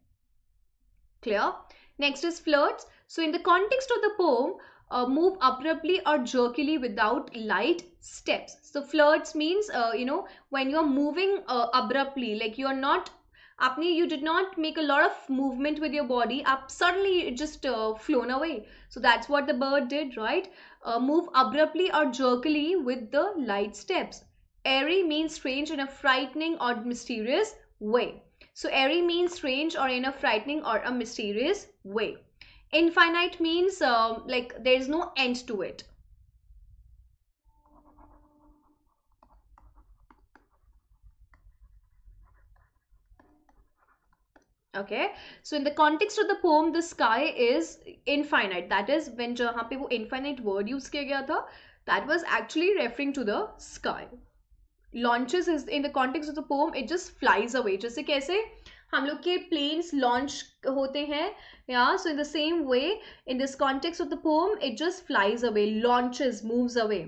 S1: clear next is flirts so in the context of the poem uh, move abruptly or jerkily without light steps so flirts means uh, you know when you're moving uh, abruptly like you're not apne you did not make a lot of movement with your body up suddenly it just uh, flown away so that's what the bird did right uh, move abruptly or jerkily with the light steps airy means strange in a frightening or mysterious way so airy means strange or in a frightening or a mysterious way infinite means uh, like there is no end to it okay so in the context of the poem the sky is infinite that is when jahan pe wo infinite word use kiya gaya tha that was actually referring to the sky launches is in the context of the poem it just flies away जैसे कैसे हम लोग के planes launch होते हैं yeah. so in the same way in this context of the poem it just flies away launches moves away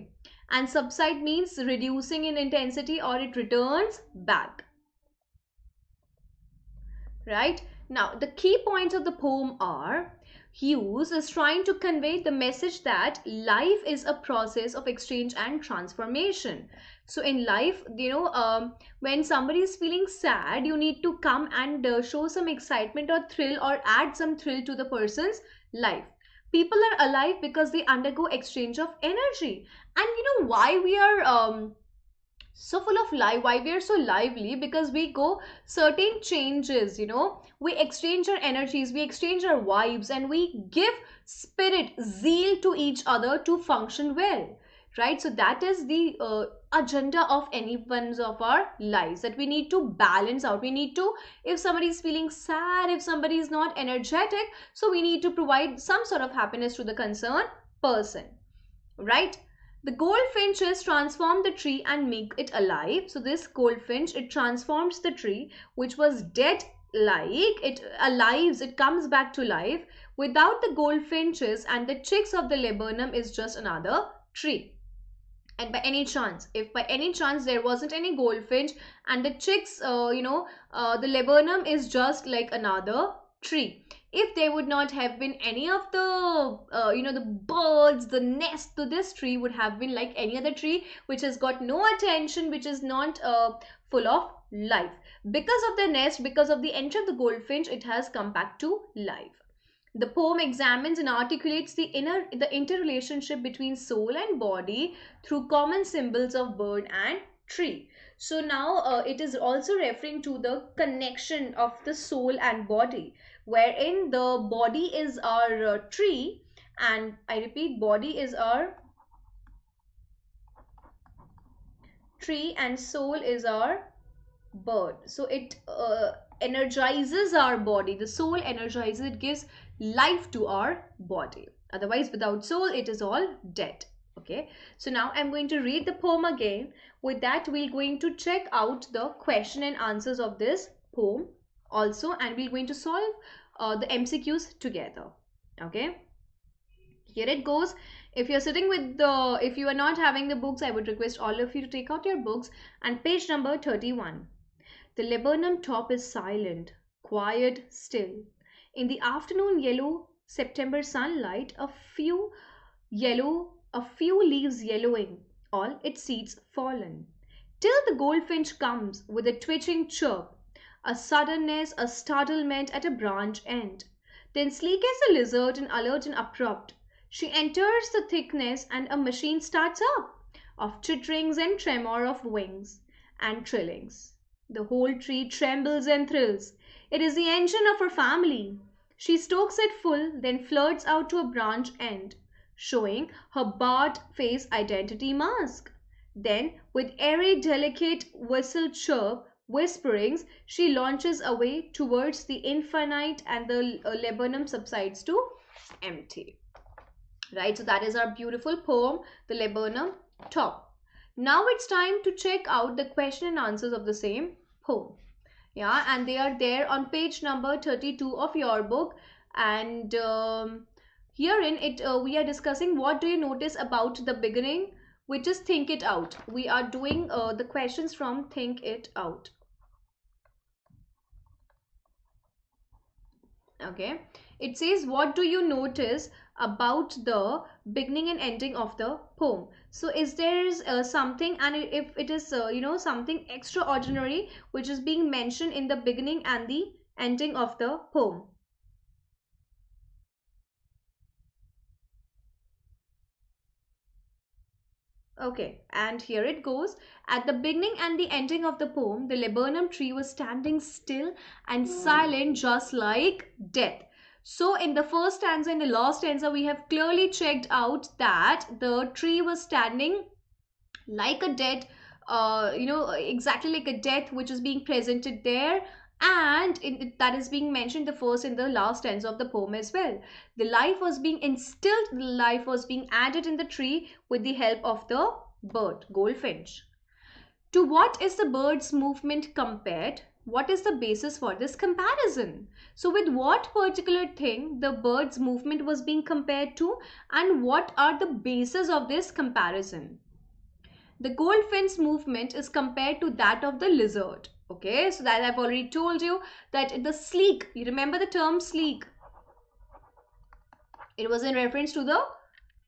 S1: and subside means reducing in intensity or it returns back right? Now, the key points of the poem are Hughes is trying to convey the message that life is a process of exchange and transformation. So, in life, you know, um, when somebody is feeling sad, you need to come and uh, show some excitement or thrill or add some thrill to the person's life. People are alive because they undergo exchange of energy. And you know why we are. Um, so full of life why we are so lively because we go certain changes you know we exchange our energies we exchange our vibes and we give spirit zeal to each other to function well right so that is the uh, agenda of any ones of our lives that we need to balance out we need to if somebody is feeling sad if somebody is not energetic so we need to provide some sort of happiness to the concerned person right the goldfinches transform the tree and make it alive. So this goldfinch, it transforms the tree which was dead like it alives it comes back to life without the goldfinches and the chicks of the laburnum is just another tree and by any chance if by any chance there wasn't any goldfinch and the chicks uh, you know uh, the laburnum is just like another tree if there would not have been any of the uh, you know the birds the nest so this tree would have been like any other tree which has got no attention which is not uh, full of life because of the nest because of the entry of the goldfinch it has come back to life the poem examines and articulates the inner the interrelationship between soul and body through common symbols of bird and tree so now uh, it is also referring to the connection of the soul and body wherein the body is our uh, tree and I repeat body is our tree and soul is our bird. So it uh, energizes our body. The soul energizes, it gives life to our body. Otherwise, without soul, it is all dead. Okay, so now I'm going to read the poem again. With that, we're going to check out the question and answers of this poem also and we're going to solve uh, the MCQs together okay here it goes if you're sitting with the if you are not having the books I would request all of you to take out your books and page number 31 the laburnum top is silent quiet still in the afternoon yellow September sunlight a few yellow a few leaves yellowing all its seeds fallen till the goldfinch comes with a twitching chirp a suddenness, a startlement at a branch end. Then sleek as a lizard and alert and abrupt, she enters the thickness and a machine starts up, of chitterings and tremor of wings and trillings. The whole tree trembles and thrills. It is the engine of her family. She stokes it full, then flirts out to a branch end, showing her barred face identity mask. Then, with airy, delicate whistle chirp, whisperings, she launches away towards the infinite and the uh, subsides to empty. Right, so that is our beautiful poem, The Laburnum Top. Now it's time to check out the question and answers of the same poem. Yeah, and they are there on page number 32 of your book. And um, herein, it uh, we are discussing what do you notice about the beginning we just think it out we are doing uh, the questions from think it out okay it says what do you notice about the beginning and ending of the poem so is there is uh, something and if it is uh, you know something extraordinary which is being mentioned in the beginning and the ending of the poem Okay, and here it goes. At the beginning and the ending of the poem, the laburnum tree was standing still and hmm. silent, just like death. So, in the first stanza and the last stanza, we have clearly checked out that the tree was standing like a dead, uh, you know, exactly like a death which is being presented there and that is being mentioned the first and the last stanza of the poem as well the life was being instilled the life was being added in the tree with the help of the bird goldfinch to what is the bird's movement compared what is the basis for this comparison so with what particular thing the bird's movement was being compared to and what are the bases of this comparison the goldfinch's movement is compared to that of the lizard Okay, so that I've already told you that the sleek, you remember the term sleek? It was in reference to the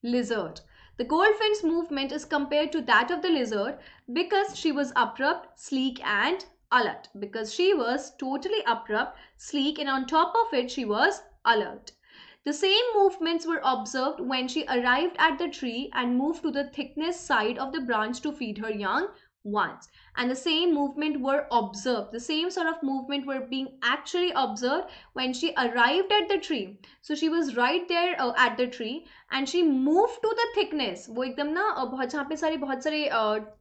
S1: lizard. The goldfin's movement is compared to that of the lizard because she was abrupt, sleek and alert. Because she was totally abrupt, sleek and on top of it she was alert. The same movements were observed when she arrived at the tree and moved to the thickness side of the branch to feed her young once and the same movement were observed the same sort of movement were being actually observed when she arrived at the tree so she was right there uh, at the tree and she moved to the thickness वो एकदम ना जहाँ पे सारे बहुत सारे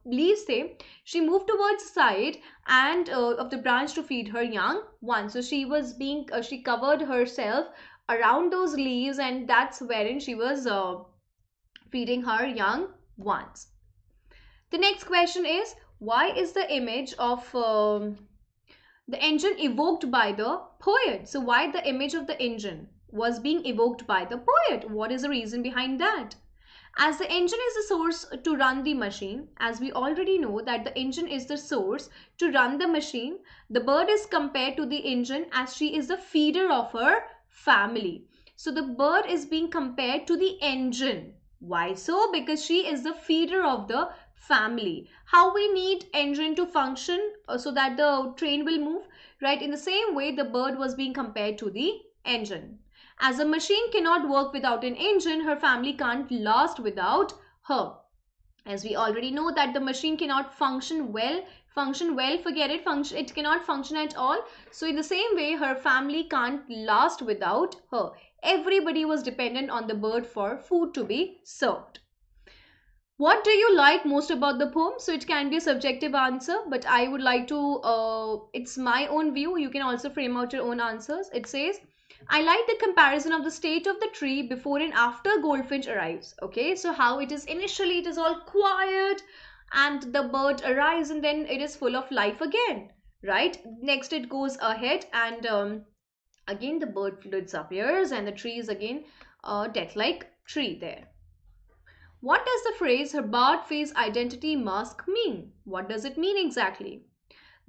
S1: leaves थे she moved towards side and uh, of the branch to feed her young one so she was being uh, she covered herself around those leaves and that's wherein she was uh, feeding her young ones the next question is why is the image of um, the engine evoked by the poet? So why the image of the engine was being evoked by the poet? What is the reason behind that? As the engine is the source to run the machine, as we already know that the engine is the source to run the machine, the bird is compared to the engine as she is the feeder of her family. So the bird is being compared to the engine. Why so? Because she is the feeder of the family how we need engine to function uh, so that the train will move right in the same way the bird was being compared to the engine as a machine cannot work without an engine her family can't last without her as we already know that the machine cannot function well function well forget it function it cannot function at all so in the same way her family can't last without her everybody was dependent on the bird for food to be served what do you like most about the poem? So it can be a subjective answer, but I would like to, uh, it's my own view. You can also frame out your own answers. It says, I like the comparison of the state of the tree before and after goldfinch arrives. Okay, so how it is initially, it is all quiet and the bird arrives and then it is full of life again, right? Next, it goes ahead and um, again the bird disappears and the tree is again a death like tree there. What does the phrase her barred face identity mask mean? What does it mean exactly?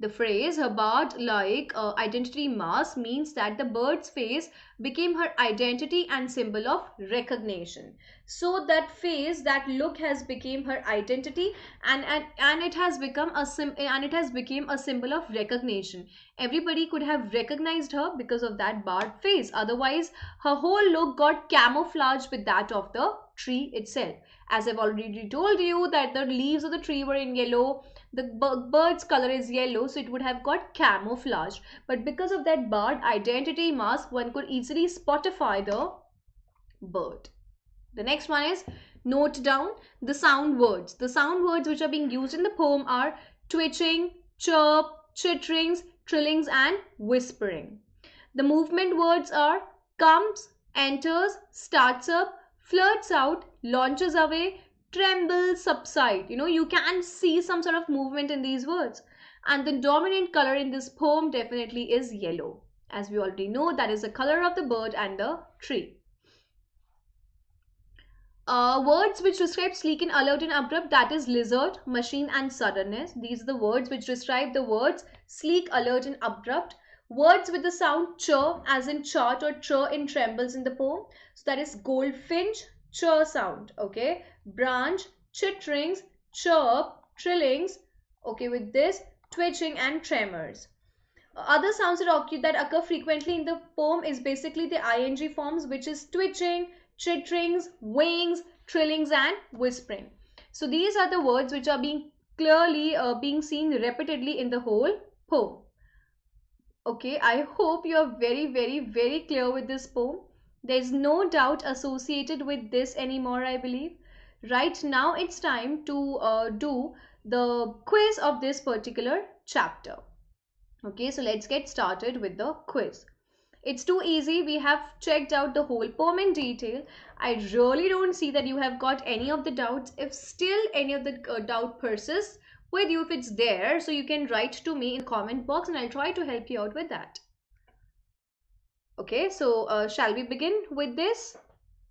S1: The phrase her barred like uh, identity mask means that the bird's face became her identity and symbol of recognition. So that face, that look has become her identity and, and, and it has become a sim and it has become a symbol of recognition. Everybody could have recognized her because of that barred face. Otherwise, her whole look got camouflaged with that of the tree itself. As I've already told you that the leaves of the tree were in yellow, the bird's color is yellow, so it would have got camouflaged. But because of that bird identity mask, one could easily spotify the bird. The next one is note down the sound words. The sound words which are being used in the poem are twitching, chirp, chitterings, trillings and whispering. The movement words are comes, enters, starts up, flirts out, launches away, trembles, subside. You know, you can see some sort of movement in these words. And the dominant color in this poem definitely is yellow. As we already know, that is the color of the bird and the tree. Uh, words which describe sleek and alert and abrupt that is lizard, machine and suddenness. These are the words which describe the words sleek, alert and abrupt Words with the sound ch as in chart or tr in trembles in the poem. So that is goldfinch, ch sound. Okay. Branch, chitterings, chirp, trillings. Okay. With this twitching and tremors. Other sounds that occur, that occur frequently in the poem is basically the ing forms which is twitching, chitterings, wings, trillings and whispering. So these are the words which are being clearly uh, being seen repeatedly in the whole poem. Okay, I hope you are very, very, very clear with this poem. There's no doubt associated with this anymore, I believe. Right now, it's time to uh, do the quiz of this particular chapter. Okay, so let's get started with the quiz. It's too easy. We have checked out the whole poem in detail. I really don't see that you have got any of the doubts. If still any of the uh, doubt persists, with you if it's there. So you can write to me in the comment box and I'll try to help you out with that. Okay, so uh, shall we begin with this?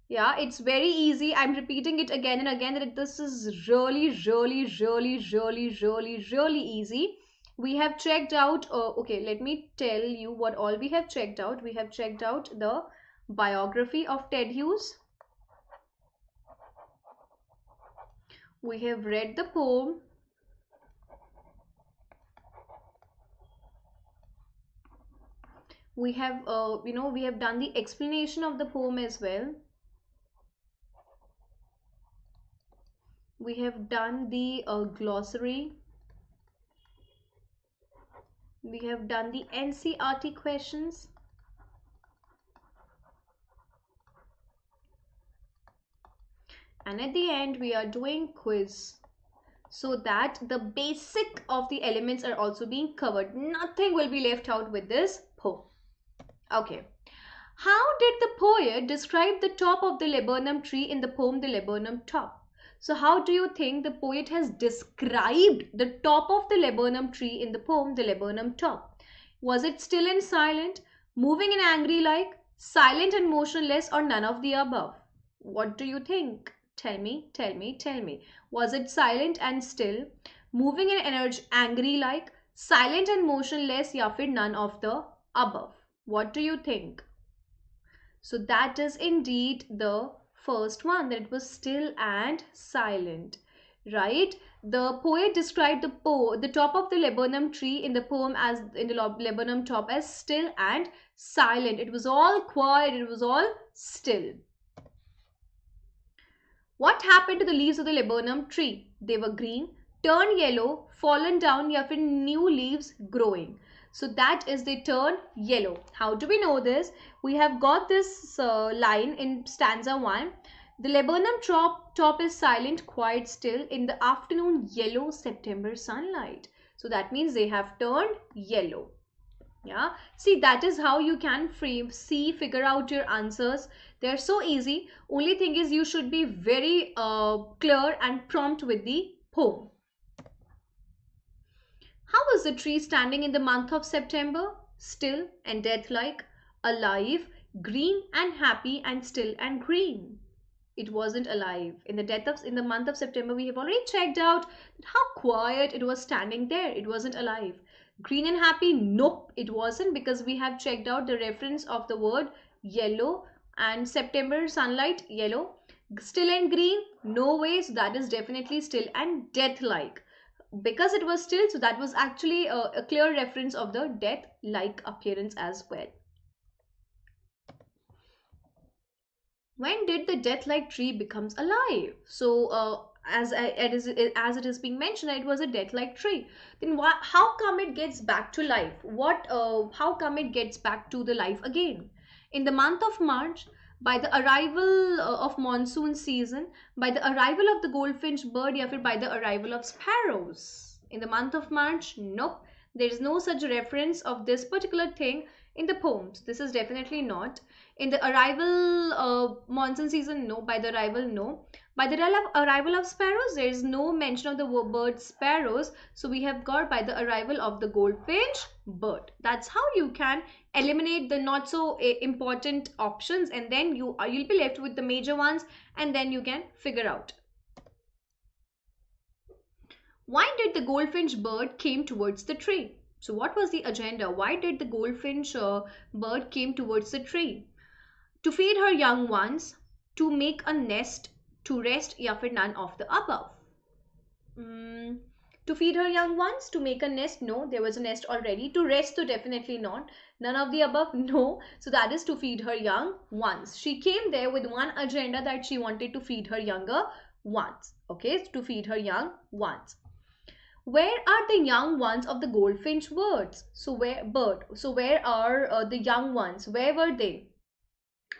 S1: Yeah, it's very easy. I'm repeating it again and again that this is really, really, really, really, really, really easy. We have checked out, uh, okay, let me tell you what all we have checked out. We have checked out the biography of Ted Hughes. We have read the poem we have uh, you know we have done the explanation of the poem as well we have done the uh, glossary we have done the NCRT questions and at the end we are doing quiz so that the basic of the elements are also being covered nothing will be left out with this Okay. How did the poet describe the top of the laburnum tree in the poem The Laburnum Top? So, how do you think the poet has described the top of the laburnum tree in the poem The Laburnum Top? Was it still and silent, moving and angry like, silent and motionless, or none of the above? What do you think? Tell me, tell me, tell me. Was it silent and still, moving and angry like, silent and motionless, yafid none of the above? What do you think? So that is indeed the first one that it was still and silent right the poet described the po the top of the laburnum tree in the poem as in the laburnum top as still and silent it was all quiet it was all still what happened to the leaves of the laburnum tree they were green turned yellow fallen down You have new leaves growing so that is they turn yellow. How do we know this? We have got this uh, line in stanza 1. The laburnum top, top is silent, quite still in the afternoon yellow September sunlight. So that means they have turned yellow. Yeah. See, that is how you can frame, see, figure out your answers. They're so easy. Only thing is you should be very uh, clear and prompt with the poem. How was the tree standing in the month of September? Still and death-like, alive, green and happy and still and green. It wasn't alive. In the death of in the month of September, we have already checked out how quiet it was standing there. It wasn't alive. Green and happy, nope, it wasn't because we have checked out the reference of the word yellow and September sunlight yellow. Still and green, no way. So That is definitely still and death-like because it was still so that was actually a, a clear reference of the death like appearance as well when did the death like tree becomes alive so uh, as it is as it is being mentioned it was a death like tree then why, how come it gets back to life what uh, how come it gets back to the life again in the month of march by the arrival uh, of monsoon season, by the arrival of the goldfinch bird, or yeah, by the arrival of sparrows. In the month of March, nope, there is no such reference of this particular thing in the poems. This is definitely not. In the arrival of uh, monsoon season, no. By the arrival, no. By the arrival of sparrows, there is no mention of the bird sparrows. So we have got by the arrival of the goldfinch bird. That's how you can eliminate the not so eh, important options and then you uh, you'll be left with the major ones and then you can figure out why did the goldfinch bird came towards the tree so what was the agenda why did the goldfinch uh, bird came towards the tree to feed her young ones to make a nest to rest या none of the above mm to feed her young ones, to make a nest, no, there was a nest already, to rest, so definitely not, none of the above, no, so that is to feed her young ones. She came there with one agenda that she wanted to feed her younger ones, okay, to feed her young ones. Where are the young ones of the goldfinch birds? So where bird? So where are uh, the young ones? Where were they?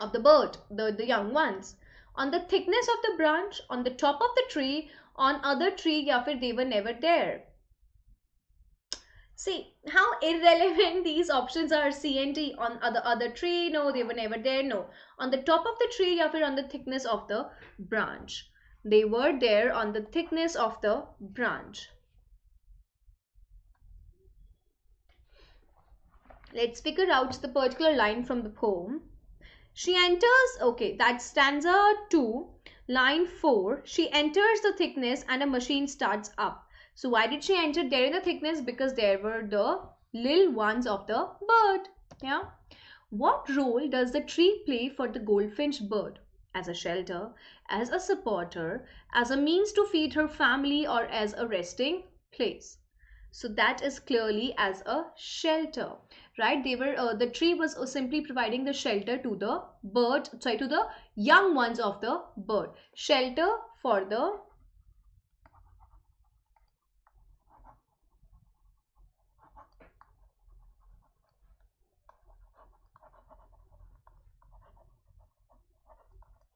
S1: Of the bird, the the young ones on the thickness of the branch, on the top of the tree, on other tree या फिर they were never there. See how irrelevant these options are C and D on other other tree no they were never there no on the top of the tree या फिर on the thickness of the branch they were there on the thickness of the branch. Let's figure out the particular line from the poem. She enters, okay, that stanza 2, line 4. She enters the thickness and a machine starts up. So why did she enter there in the thickness? Because there were the little ones of the bird. Yeah. What role does the tree play for the goldfinch bird? As a shelter, as a supporter, as a means to feed her family or as a resting place. So that is clearly as a shelter right they were uh, the tree was uh, simply providing the shelter to the bird sorry to the young ones of the bird shelter for the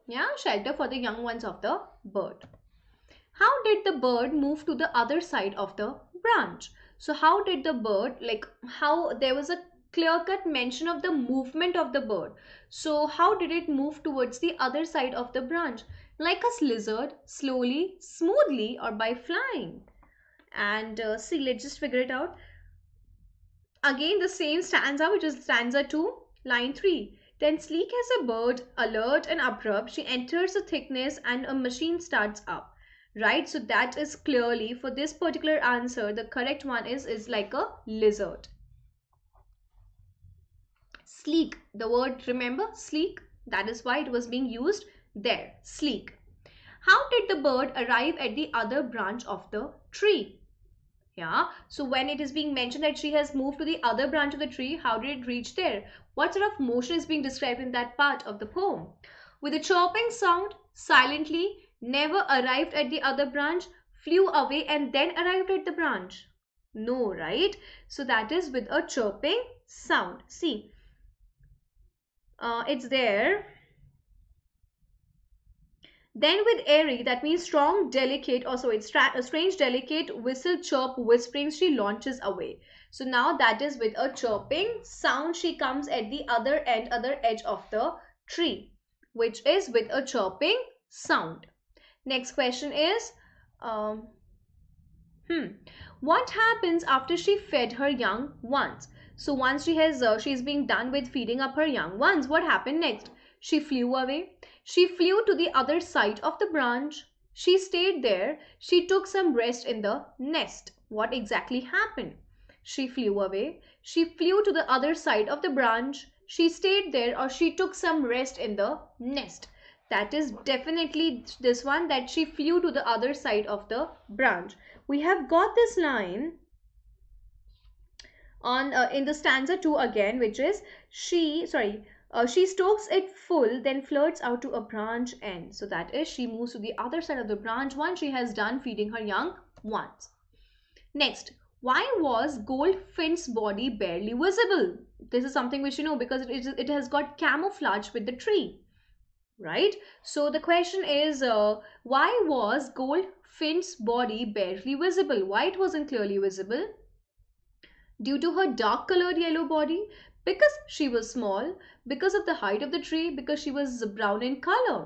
S1: yeah shelter for the young ones of the bird how did the bird move to the other side of the branch so how did the bird like how there was a clear cut mention of the movement of the bird. So, how did it move towards the other side of the branch? Like a lizard, slowly, smoothly, or by flying. And uh, see, let's just figure it out. Again, the same stanza, which is stanza 2, line 3. Then, sleek as a bird, alert and abrupt, she enters the thickness and a machine starts up. Right, so that is clearly for this particular answer, the correct one is is like a lizard sleek. The word, remember, sleek. That is why it was being used there, sleek. How did the bird arrive at the other branch of the tree? Yeah, so when it is being mentioned that she has moved to the other branch of the tree, how did it reach there? What sort of motion is being described in that part of the poem? With a chirping sound, silently, never arrived at the other branch, flew away and then arrived at the branch. No, right? So that is with a chirping sound. See, uh, it's there then with airy, that means strong, delicate, also it's a strange, delicate, whistle, chirp, whispering, she launches away. So now that is with a chirping sound, she comes at the other end, other edge of the tree, which is with a chirping sound. Next question is, um, hmm, what happens after she fed her young once? So once she has uh, she's being done with feeding up her young ones, what happened next? She flew away. She flew to the other side of the branch. She stayed there. She took some rest in the nest. What exactly happened? She flew away. She flew to the other side of the branch. She stayed there or she took some rest in the nest. That is definitely this one that she flew to the other side of the branch. We have got this line on uh, in the stanza 2 again which is she sorry uh, she stokes it full, then flirts out to a branch end. So that is, she moves to the other side of the branch once she has done feeding her young once. Next, why was Goldfinch's body barely visible? This is something which you know because it, it has got camouflage with the tree, right? So the question is, uh, why was Goldfinch's body barely visible? Why it wasn't clearly visible? due to her dark colored yellow body, because she was small, because of the height of the tree, because she was brown in color.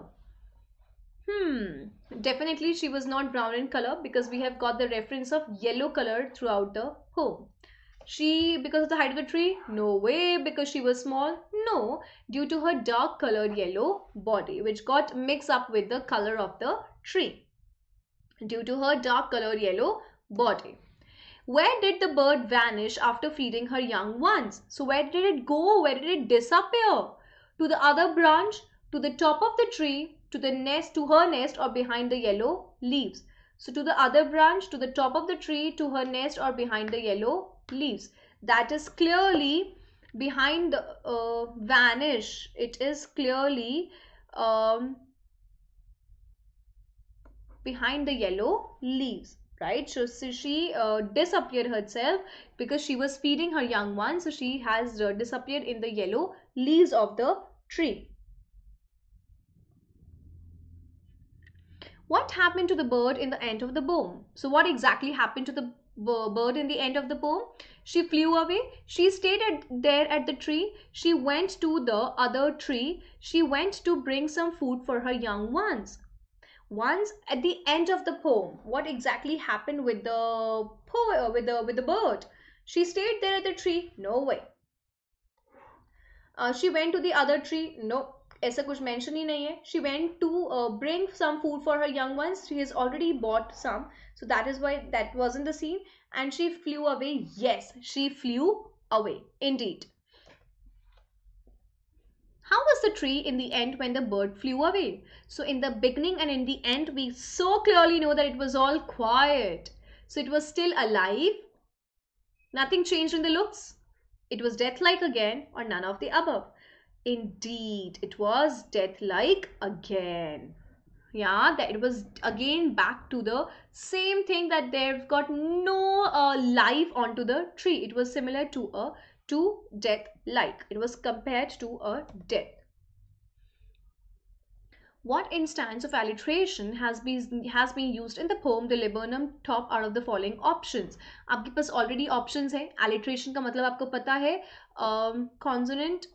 S1: Hmm, definitely she was not brown in color because we have got the reference of yellow color throughout the poem. She, because of the height of the tree? No way, because she was small? No, due to her dark colored yellow body, which got mixed up with the color of the tree. Due to her dark colored yellow body. Where did the bird vanish after feeding her young ones? So where did it go? Where did it disappear? To the other branch, to the top of the tree, to the nest, to her nest or behind the yellow leaves. So to the other branch, to the top of the tree, to her nest or behind the yellow leaves. That is clearly behind the uh, vanish. It is clearly um, behind the yellow leaves right so, so she uh, disappeared herself because she was feeding her young one so she has uh, disappeared in the yellow leaves of the tree what happened to the bird in the end of the poem so what exactly happened to the bird in the end of the poem she flew away she stayed at, there at the tree she went to the other tree she went to bring some food for her young ones once at the end of the poem what exactly happened with the po uh, with the with the bird she stayed there at the tree no way uh, she went to the other tree no aisa kuch mention hi nahi hai she went to uh, bring some food for her young ones she has already bought some so that is why that wasn't the scene and she flew away yes she flew away indeed how was the tree in the end when the bird flew away? So in the beginning and in the end, we so clearly know that it was all quiet. So it was still alive. Nothing changed in the looks. It was death-like again or none of the above. Indeed, it was death-like again. Yeah, that it was again back to the same thing that they've got no uh, life onto the tree. It was similar to a to death like it was compared to a death what instance of alliteration has been has been used in the poem the liburnum top out of the following options आपके पास already options है alliteration का मतलब आपको पता है um, consonant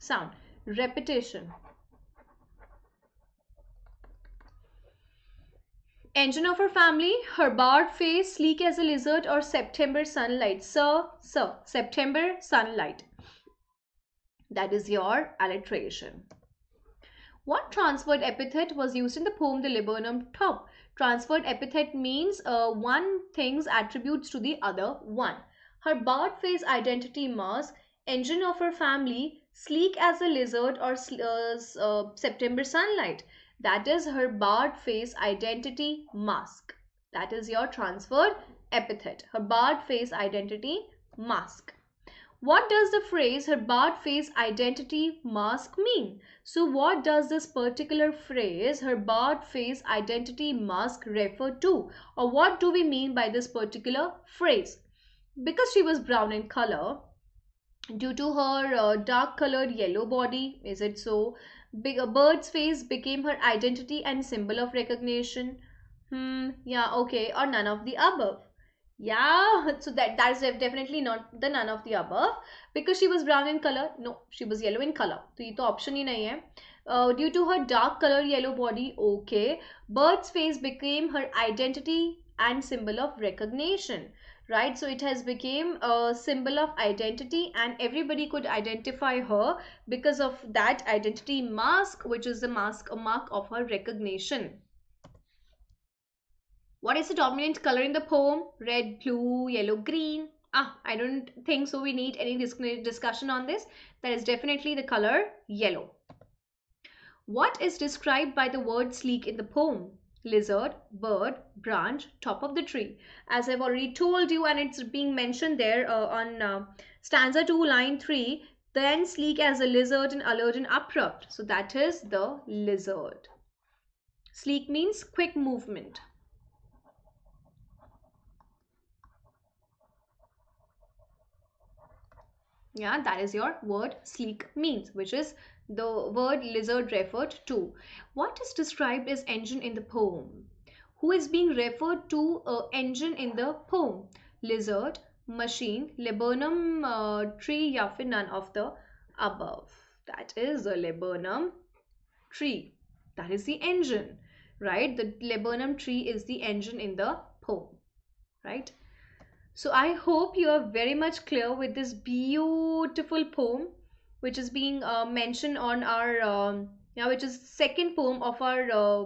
S1: sound repetition Engine of her family, her barred face, sleek as a lizard, or September sunlight. Sir, sir, September sunlight. That is your alliteration. What transferred epithet was used in the poem The Liburnum Top? Transferred epithet means uh, one thing's attributes to the other one. Her barred face identity mask, engine of her family, sleek as a lizard or uh, uh, September sunlight. That is her barred face identity mask. That is your transferred epithet. Her barred face identity mask. What does the phrase her barred face identity mask mean? So what does this particular phrase her barred face identity mask refer to? Or what do we mean by this particular phrase? Because she was brown in color, due to her uh, dark colored yellow body, is it so? Big, bird's face became her identity and symbol of recognition. Hmm, yeah, okay, or none of the above. Yeah, so that that's definitely not the none of the above because she was brown in color. No, she was yellow in color. So this option he Uh, due to her dark color, yellow body, okay. Bird's face became her identity and symbol of recognition right so it has became a symbol of identity and everybody could identify her because of that identity mask which is the mask a mark of her recognition what is the dominant color in the poem red blue yellow green ah i don't think so we need any discussion on this that is definitely the color yellow what is described by the word sleek in the poem lizard, bird, branch, top of the tree. As I've already told you and it's being mentioned there uh, on uh, stanza 2 line 3 then sleek as a lizard and alert and abrupt. So that is the lizard. Sleek means quick movement. Yeah, that is your word sleek means, which is the word lizard referred to. What is described as engine in the poem? Who is being referred to uh, engine in the poem? Lizard, machine, laburnum uh, tree, yafi none of the above. That is a laburnum tree. That is the engine, right? The laburnum tree is the engine in the poem, right? So I hope you are very much clear with this beautiful poem which is being uh, mentioned on our um, now which is second poem of our uh,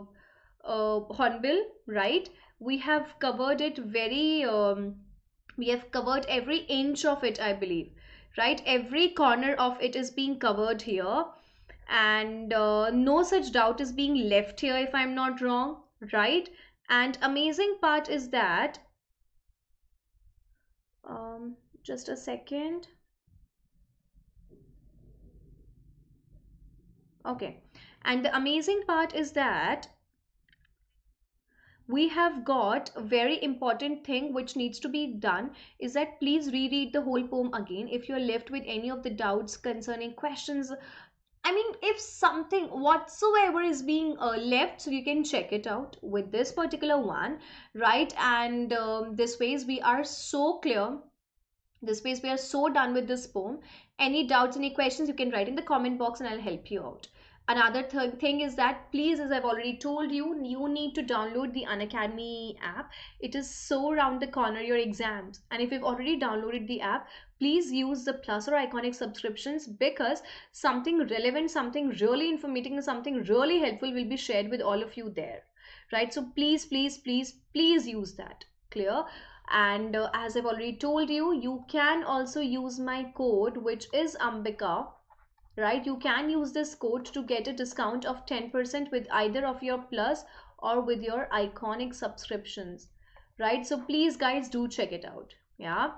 S1: uh, hornbill right we have covered it very um, we have covered every inch of it i believe right every corner of it is being covered here and uh, no such doubt is being left here if i'm not wrong right and amazing part is that um just a second okay and the amazing part is that we have got a very important thing which needs to be done is that please reread the whole poem again if you're left with any of the doubts concerning questions i mean if something whatsoever is being uh, left so you can check it out with this particular one right and um, this ways we are so clear this ways we are so done with this poem any doubts any questions you can write in the comment box and i'll help you out another th thing is that please as i've already told you you need to download the unacademy app it is so round the corner your exams and if you've already downloaded the app please use the plus or iconic subscriptions because something relevant something really informative something really helpful will be shared with all of you there right so please please please please use that clear and uh, as I've already told you you can also use my code which is Ambika right you can use this code to get a discount of 10% with either of your plus or with your iconic subscriptions right so please guys do check it out yeah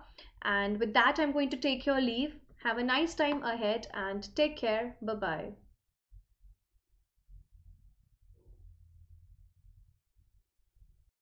S1: and with that I'm going to take your leave have a nice time ahead and take care bye bye